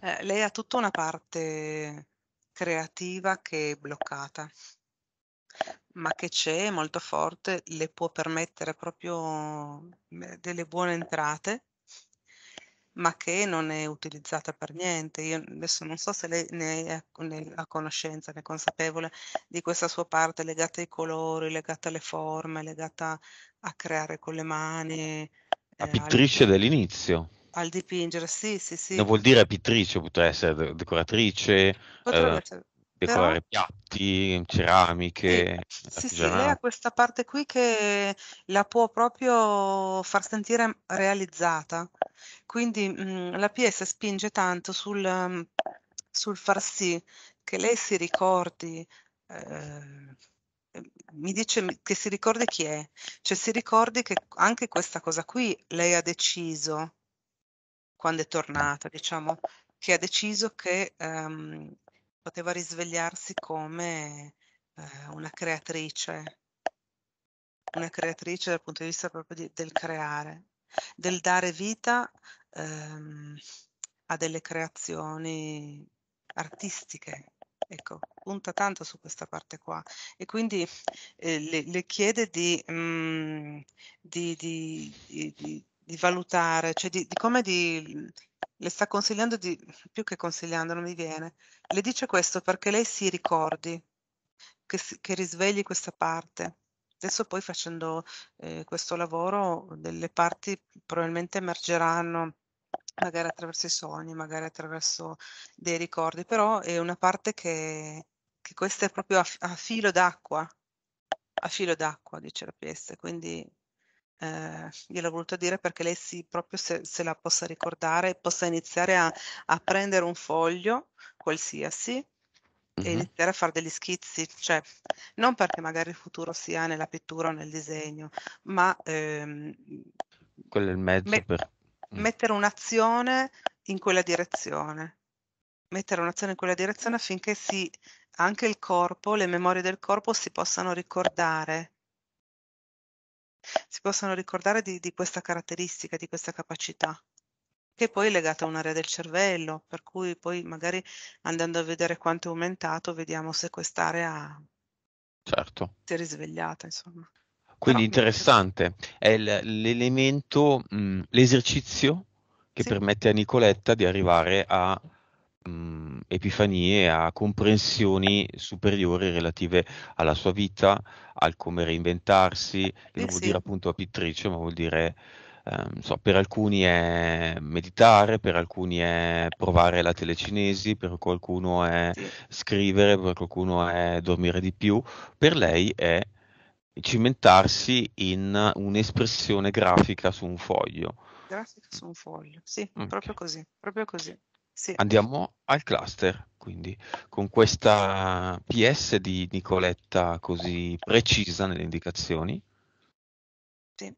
ehm, lei ha tutta una parte creativa che è bloccata ma che c'è molto forte, le può permettere proprio mhmm, delle buone entrate, ma che non è utilizzata per niente. Io adesso non so se lei ne è a conoscenza, ne è consapevole di questa sua parte legata ai colori, legata alle forme, legata a creare con le mani. La eh, pittrice eh, al... dell'inizio. Al dipingere, sì, sì, sì. Non vuol dire pittrice, potrebbe essere decoratrice. Potrebbe eh... essere decorare Però... piatti, ceramiche. Sì, sì, lei ha questa parte qui che la può proprio far sentire realizzata. Quindi mh, mhmm, la PS spinge tanto sul, mhmm, sul, far sì che lei si ricordi. Eh, mi dice che si ricordi chi è, cioè si ricordi che anche questa cosa qui lei ha deciso quando è tornata, diciamo, che ha deciso che um, poteva risvegliarsi come eh, una creatrice, una creatrice dal punto di vista proprio di, del creare, del dare vita ehm, a delle creazioni artistiche. Ecco, punta tanto su questa parte qua e quindi eh, le, le, chiede di, mh, mm, di, di di valutare, cioè di, di come di, le sta consigliando, di, più che consigliando, non mi viene, le dice questo perché lei si ricordi, che, che risvegli questa parte. Adesso poi facendo eh, questo lavoro delle parti probabilmente emergeranno magari attraverso i sogni, magari attraverso dei ricordi, però è una parte che, che questa è proprio a, a filo d'acqua, a filo d'acqua, dice la PS, quindi eh, gliel'ho voluto dire perché lei si, proprio se, se la possa ricordare, possa iniziare a, a prendere un foglio qualsiasi e iniziare a fare degli schizzi, cioè non perché magari il futuro sia nella pittura o nel disegno, ma ehm, quello è il mezzo me- per mettere un'azione in quella direzione, mettere un'azione in quella direzione affinché si, anche il corpo, le memorie del corpo si possano ricordare si possano ricordare di, di questa caratteristica, di questa capacità che poi è legata a un'area del cervello, per cui poi magari andando a vedere quanto è aumentato, vediamo se quest'area certo. si è risvegliata, insomma. Quindi Però, interessante, è l'elemento, mh, l'esercizio che sì. permette a Nicoletta di arrivare a mh, epifanie, a comprensioni superiori relative alla sua vita, al come reinventarsi, eh, non vuol dire appunto a pittrice, ma vuol dire... Um, so, per alcuni è meditare, per alcuni è provare la telecinesi, per qualcuno è sì. scrivere, per qualcuno è dormire di più, per lei è cimentarsi in un'espressione grafica su un foglio. Grafica su un foglio, sì, okay. proprio così, proprio così. Sì. Andiamo al cluster, quindi con questa PS di Nicoletta così precisa nelle indicazioni. Sì.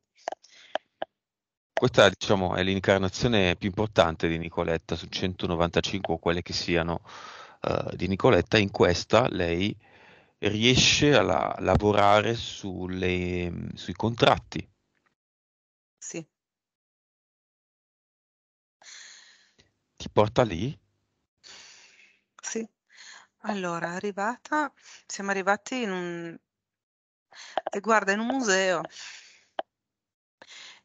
Questa diciamo, è l'incarnazione più importante di Nicoletta su 195 o quelle che siano uh, di Nicoletta. In questa lei riesce a la lavorare sulle, mm, sui contratti. Sì. Ti porta lì? Sì. Allora, arrivata, siamo arrivati in un... E eh, guarda, in un museo.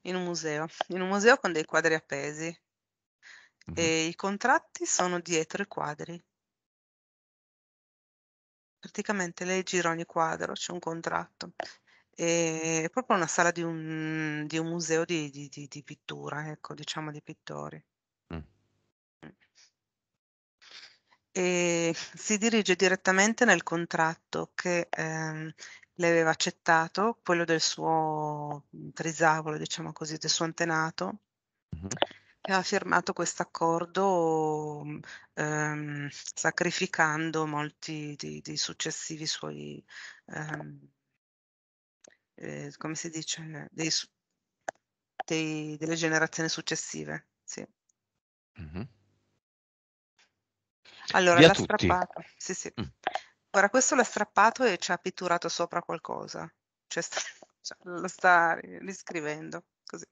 In un museo. In un museo con dei quadri appesi. Mm-hmm. E mhm. i contratti sono dietro i quadri. Praticamente lei gira ogni quadro, c'è un contratto. è proprio una sala di un, di un museo di, di, di pittura, ecco, diciamo di pittori. e si dirige direttamente nel contratto che ehm, le aveva accettato, quello del suo trisavolo, diciamo così, del suo antenato, mm-hmm. e ha firmato questo accordo ehm, sacrificando molti dei successivi suoi, ehm, eh, come si dice, dei, dei, delle generazioni successive. Sì. Mm-hmm. Allora, Via l'ha tutti. strappato. Sì, sì. Mm. Ora, questo l'ha strappato e ci ha pitturato sopra qualcosa. Cioè, sta, cioè, lo sta riscrivendo, così.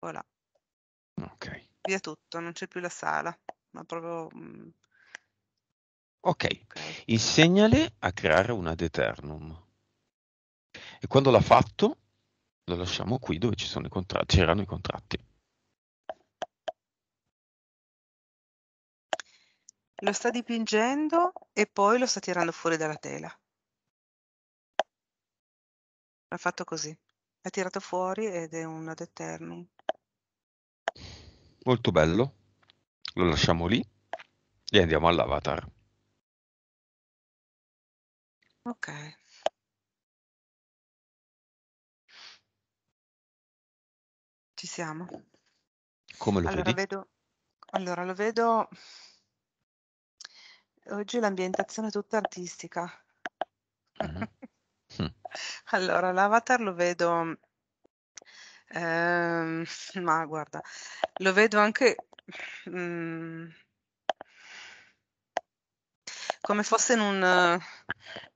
Voilà. Ok. Via tutto, non c'è più la sala, ma proprio... Mm. Ok, insegnale a creare una deternum. E quando l'ha fatto, lo lasciamo qui dove ci sono i contratti, c'erano i contratti. Lo sta dipingendo e poi lo sta tirando fuori dalla tela. L'ha fatto così. L'ha tirato fuori ed è un ad eternum. Molto bello. Lo lasciamo lì e andiamo all'avatar. Ok. Ci siamo. Come lo allora, vedi? Vedo, allora, lo vedo oggi l'ambientazione è tutta artistica. Mm-hmm. Hm. allora, l'avatar lo vedo, ehm, ma guarda, lo vedo anche mm, come fosse in un,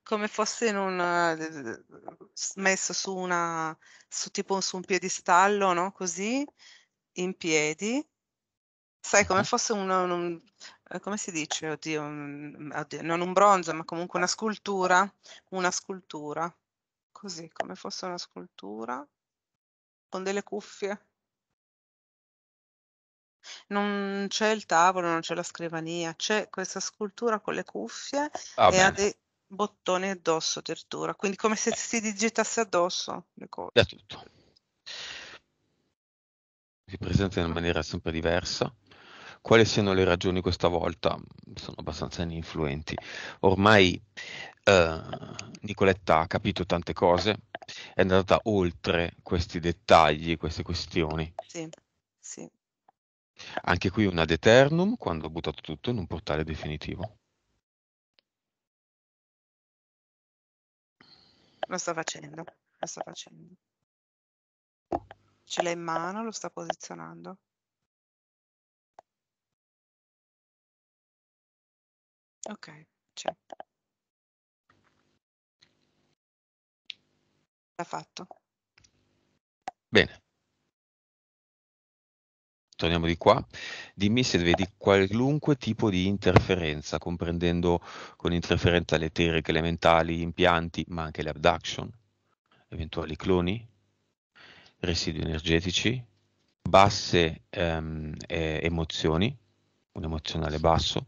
come fosse in un, messo su una, su tipo su un piedistallo, no? Così, in piedi sai, come mm-hmm. fosse un, un, eh, come si dice? Oddio, mm, oddio, non un bronzo, ma comunque una scultura, una scultura, così come fosse una scultura, con delle cuffie. Non c'è il tavolo, non c'è la scrivania, c'è questa scultura con le cuffie ah, e ha dei bottoni addosso addirittura, quindi come se si digitasse addosso le cose. Da tutto. Si presenta in maniera sempre diversa. Quali siano le ragioni questa volta? Sono abbastanza influenti. Ormai eh, Nicoletta ha capito tante cose, è andata oltre questi dettagli, queste questioni. Sì, sì. Anche qui una deternum quando ho buttato tutto in un portale definitivo. Lo sta facendo, lo sta facendo. Ce l'ha in mano, lo sta posizionando. Ok, sì. L'ha fatto. Bene. Torniamo di qua. Dimmi se vedi qualunque tipo di interferenza, comprendendo con interferenza le eteriche, elementali, impianti, ma anche le abduction, eventuali cloni, residui energetici, basse ehm, emozioni, un emozionale basso,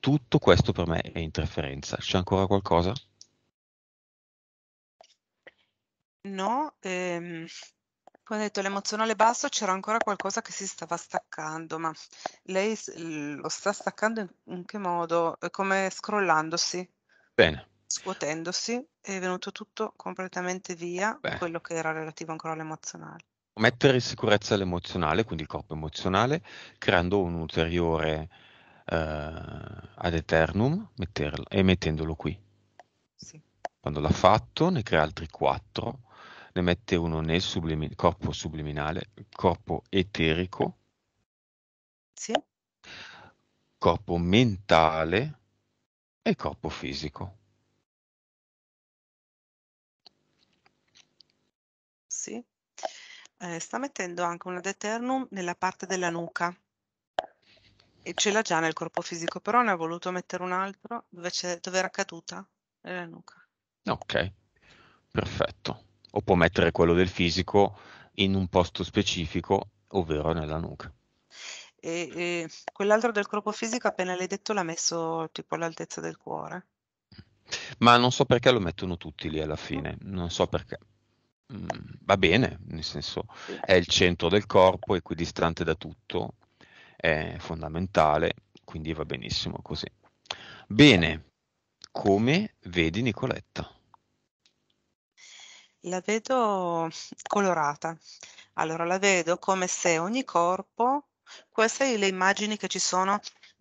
tutto questo per me è interferenza. C'è ancora qualcosa? No, ehm, come ho detto, l'emozionale basso c'era ancora qualcosa che si stava staccando, ma lei lo sta staccando in che modo? Come scrollandosi. Bene. Scuotendosi, è venuto tutto completamente via, Beh. quello che era relativo ancora all'emozionale. Mettere in sicurezza l'emozionale, quindi il corpo emozionale, creando un ulteriore eh, ad eternum metterlo, e mettendolo qui. Sì. Quando l'ha fatto ne crea altri quattro, ne mette uno nel sublimi corpo subliminale, corpo eterico, sì. corpo mentale e corpo fisico. Sì. Eh, sta mettendo anche un ad eternum nella parte della nuca. E ce l'ha già nel corpo fisico, però ne ha voluto mettere un altro dove, dove era caduta nella nuca. Ok, perfetto. O può mettere quello del fisico in un posto specifico, ovvero nella nuca. E, e quell'altro del corpo fisico, appena l'hai detto, l'ha messo tipo all'altezza del cuore. Ma non so perché lo mettono tutti lì alla fine, non so perché. Mm, va bene, nel senso è il centro del corpo, equidistante da tutto, è fondamentale, quindi va benissimo così. Bene, come vedi Nicoletta? La vedo colorata. Allora, la vedo come se ogni corpo, queste le immagini che ci sono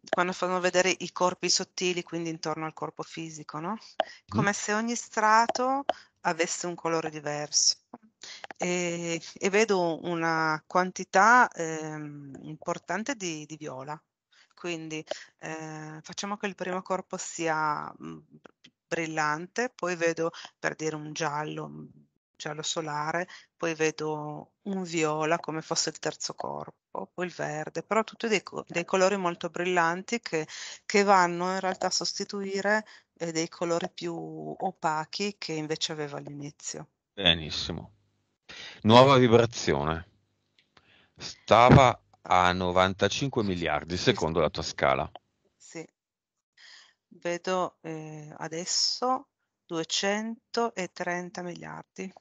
quando fanno vedere i corpi sottili, quindi intorno al corpo fisico, no? Mm. Come mm. se ogni strato avesse un colore diverso e, e vedo una quantità ehm, importante di, di, viola. Quindi eh, facciamo che il primo corpo sia mhmm, brillante, poi vedo per dire un giallo, un giallo solare, poi vedo un viola come fosse il terzo corpo, poi il verde, però tutti dei, dei colori molto brillanti che, che, vanno in realtà a sostituire eh, dei colori più opachi che invece aveva all'inizio. Benissimo. Nuova vibrazione. Stava a 95 miliardi secondo la tua scala. Sì. Vedo eh, adesso 230 miliardi.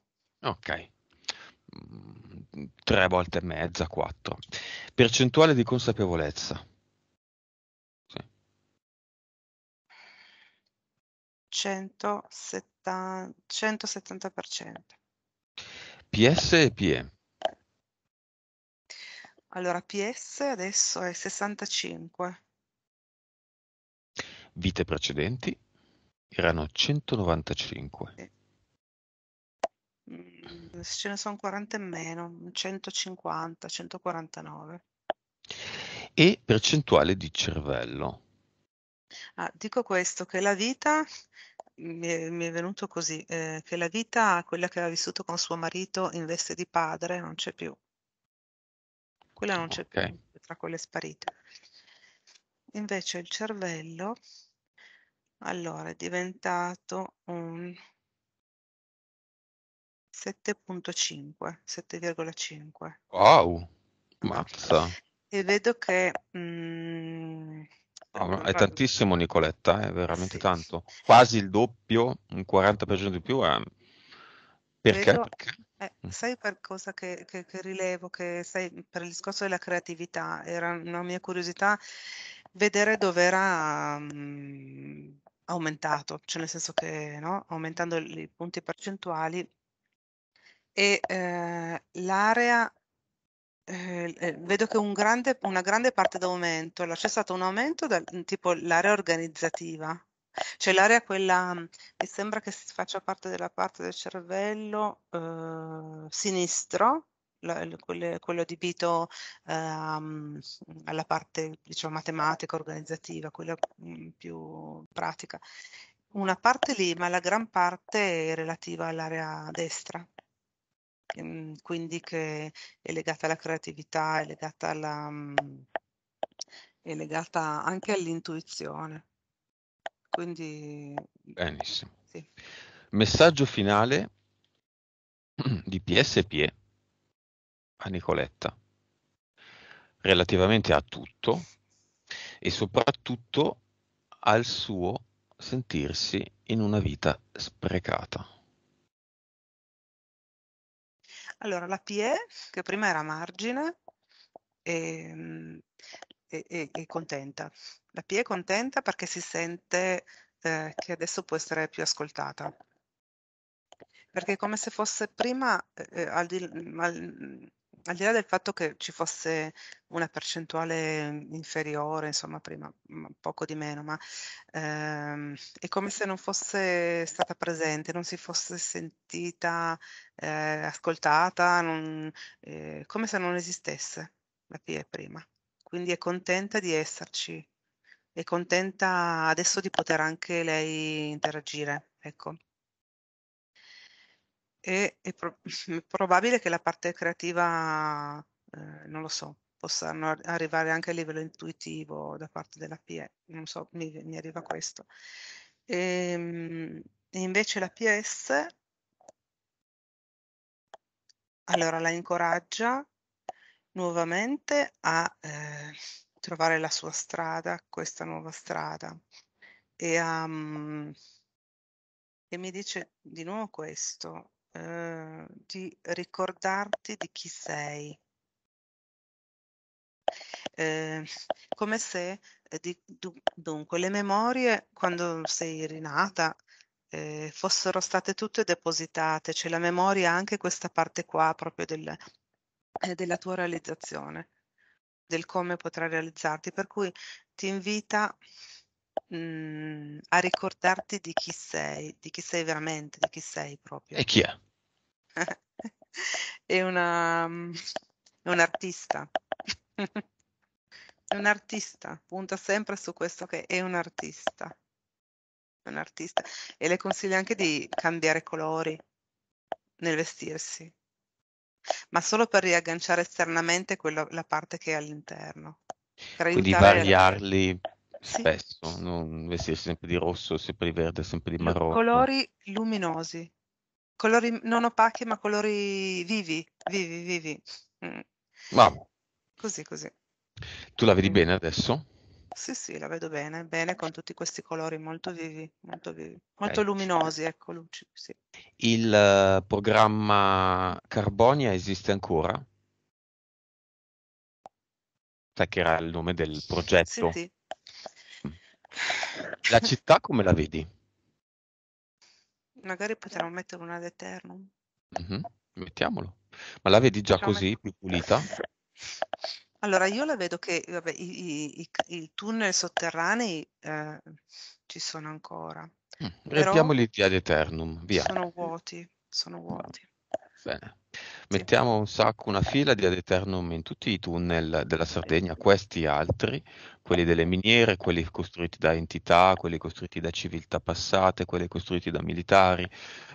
Ok. Mm, tre volte e mezza, quattro. Percentuale di consapevolezza. Sì. 170, 170%. PS e PE. Allora, PS adesso è 65. Vite precedenti erano 195. Sì. Mm, ce ne sono 40 e meno, 150, 149. E percentuale di cervello. Ah, dico questo, che la vita mi è, mi è venuto così, eh, che la vita, quella che aveva vissuto con suo marito in veste di padre, non c'è più. Quella non c'è okay. più, tra quelle sparite. Invece il cervello, allora, è diventato un 7.5, 7,5. Wow, mazza. E vedo che... Mh, mm, No, è tantissimo Nicoletta, è eh, veramente sì. tanto. Quasi il doppio, un 40% di più. È... Eh. Perché? Vedo, Perché? Eh, mm. sai qualcosa che, che, che rilevo, che sai, per il discorso della creatività, era una mia curiosità vedere dove era um, mm, aumentato, cioè nel senso che no, aumentando i punti percentuali e eh, l'area eh, eh, vedo che un grande, una grande parte d'aumento, c'è stato un aumento del, mm, tipo l'area organizzativa, cioè l'area quella, mm, mi sembra che faccia parte della parte del cervello eh, sinistro, la, quelle, quello adibito ehm, alla parte diciamo, matematica, organizzativa, quella mh, mm, più pratica. Una parte lì, ma la gran parte è relativa all'area destra. Ehm, quindi che è legata alla creatività, è legata, alla, mhmm, è legata anche all'intuizione. Quindi... Benissimo. Sì. Messaggio finale di PSPE a Nicoletta relativamente a tutto e soprattutto al suo sentirsi in una vita sprecata. Allora, la PE, che prima era margine, è, è, è, è contenta. La PE è contenta perché si sente eh, che adesso può essere più ascoltata. Perché è come se fosse prima, eh, eh al di, al, al di là del fatto che ci fosse una percentuale mhmm, inferiore, insomma, prima mhmm, poco di meno, ma ehm, è come se non fosse stata presente, non si fosse sentita, eh, ascoltata, non, eh, come se non esistesse la PIE prima. Quindi è contenta di esserci, è contenta adesso di poter anche lei interagire, ecco e è pro probabile che la parte creativa, eh, non lo so, possano arrivare anche a livello intuitivo da parte della PE, non so, mi, mi arriva questo. Ehm, e, invece la PS, allora la incoraggia nuovamente a eh, trovare la sua strada, questa nuova strada, e, um, e mi dice di nuovo questo, Ehm, di ricordarti di chi sei. Eh, come se, eh, di, dunque, le memorie quando sei rinata eh, fossero state tutte depositate, c'è la memoria anche questa parte qua proprio del, eh, della tua realizzazione, del come potrai realizzarti, per cui ti invita mh, mhmm, a ricordarti di chi sei, di chi sei veramente, di chi sei proprio. E chi è? è, una, mhmm, è un artista. è un artista, punta sempre su questo che è un artista. È un artista. E le consiglio anche di cambiare colori nel vestirsi, ma solo per riagganciare esternamente quella, la parte che è all'interno. Quindi variarli spesso, non vestirsi sempre di rosso, sempre di verde, sempre di marrone. Colori luminosi, colori non opachi ma colori vivi, vivi, vivi. Mm. Wow. Così, così. Tu la vedi mm. bene adesso? Sì, sì, la vedo bene, bene con tutti questi colori molto vivi, molto, vivi, molto okay. luminosi, ecco, luci, sì. Il eh, programma Carbonia esiste ancora? Sai che era il nome del progetto? Sì, sì. La città come la vedi? Magari potremmo mettere una ad Eternum. Mm-hmm, mettiamolo. Ma la vedi già così, più pulita? Allora, io la vedo che vabbè, i, i, i, i, tunnel sotterranei eh, ci sono ancora. Mm, Mettiamoli di ad Eternum, via. Sono vuoti, sono vuoti. Bene. Mettiamo un sacco, una eh. fila di ad eternum in tutti i tunnel della Sardegna, questi altri, quelli eh. delle miniere, quelli costruiti da entità, quelli costruiti da civiltà passate, quelli costruiti da militari.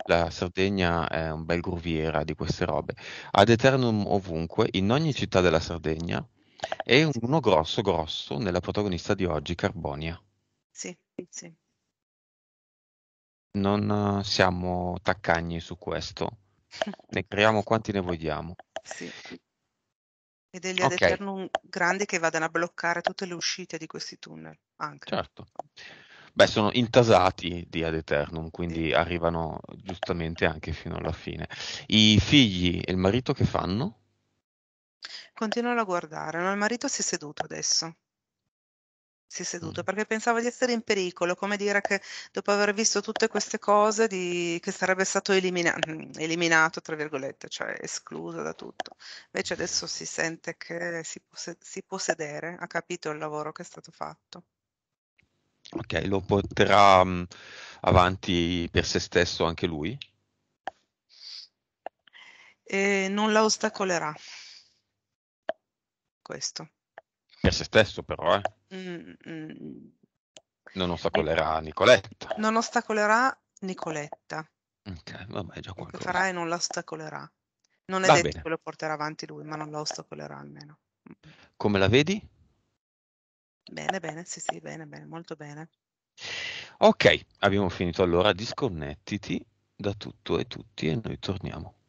La Sardegna è un bel gruviera di queste robe. Ad eternum ovunque, in ogni città della Sardegna, e uno grosso, grosso nella protagonista di oggi, Carbonia. Sì, sì. Non eh, siamo taccagni su questo ne creiamo quanti ne vogliamo. Sì. E degli ad okay. eternum grandi che vadano a bloccare tutte le uscite di questi tunnel. Anche. Certo. Beh, sono intasati di ad eternum, quindi sì. arrivano giustamente anche fino alla fine. I figli e il marito che fanno? Continuano a guardare, ma il marito si è seduto adesso si è seduto mm. perché pensava di essere in pericolo, come dire che dopo aver visto tutte queste cose di, che sarebbe stato elimina, mm, eliminato, tra virgolette, cioè escluso da tutto. Invece adesso si sente che si può, si può sedere, ha capito il lavoro che è stato fatto. Ok, lo porterà mh, mm, avanti per se stesso anche lui? E non la ostacolerà. Questo per se stesso però, eh. Mm, mm, mm. Non ostacolerà ecco. Nicoletta. Non ostacolerà Nicoletta. Ok, vabbè, già ecco, qualcosa. Lo farà e non la ostacolerà. Non è Va detto bene. che lo porterà avanti lui, ma non la ostacolerà almeno. Come la vedi? Bene, bene, sì, sì, bene, bene, molto bene. Ok, abbiamo finito allora, disconnettiti da tutto e tutti e noi torniamo.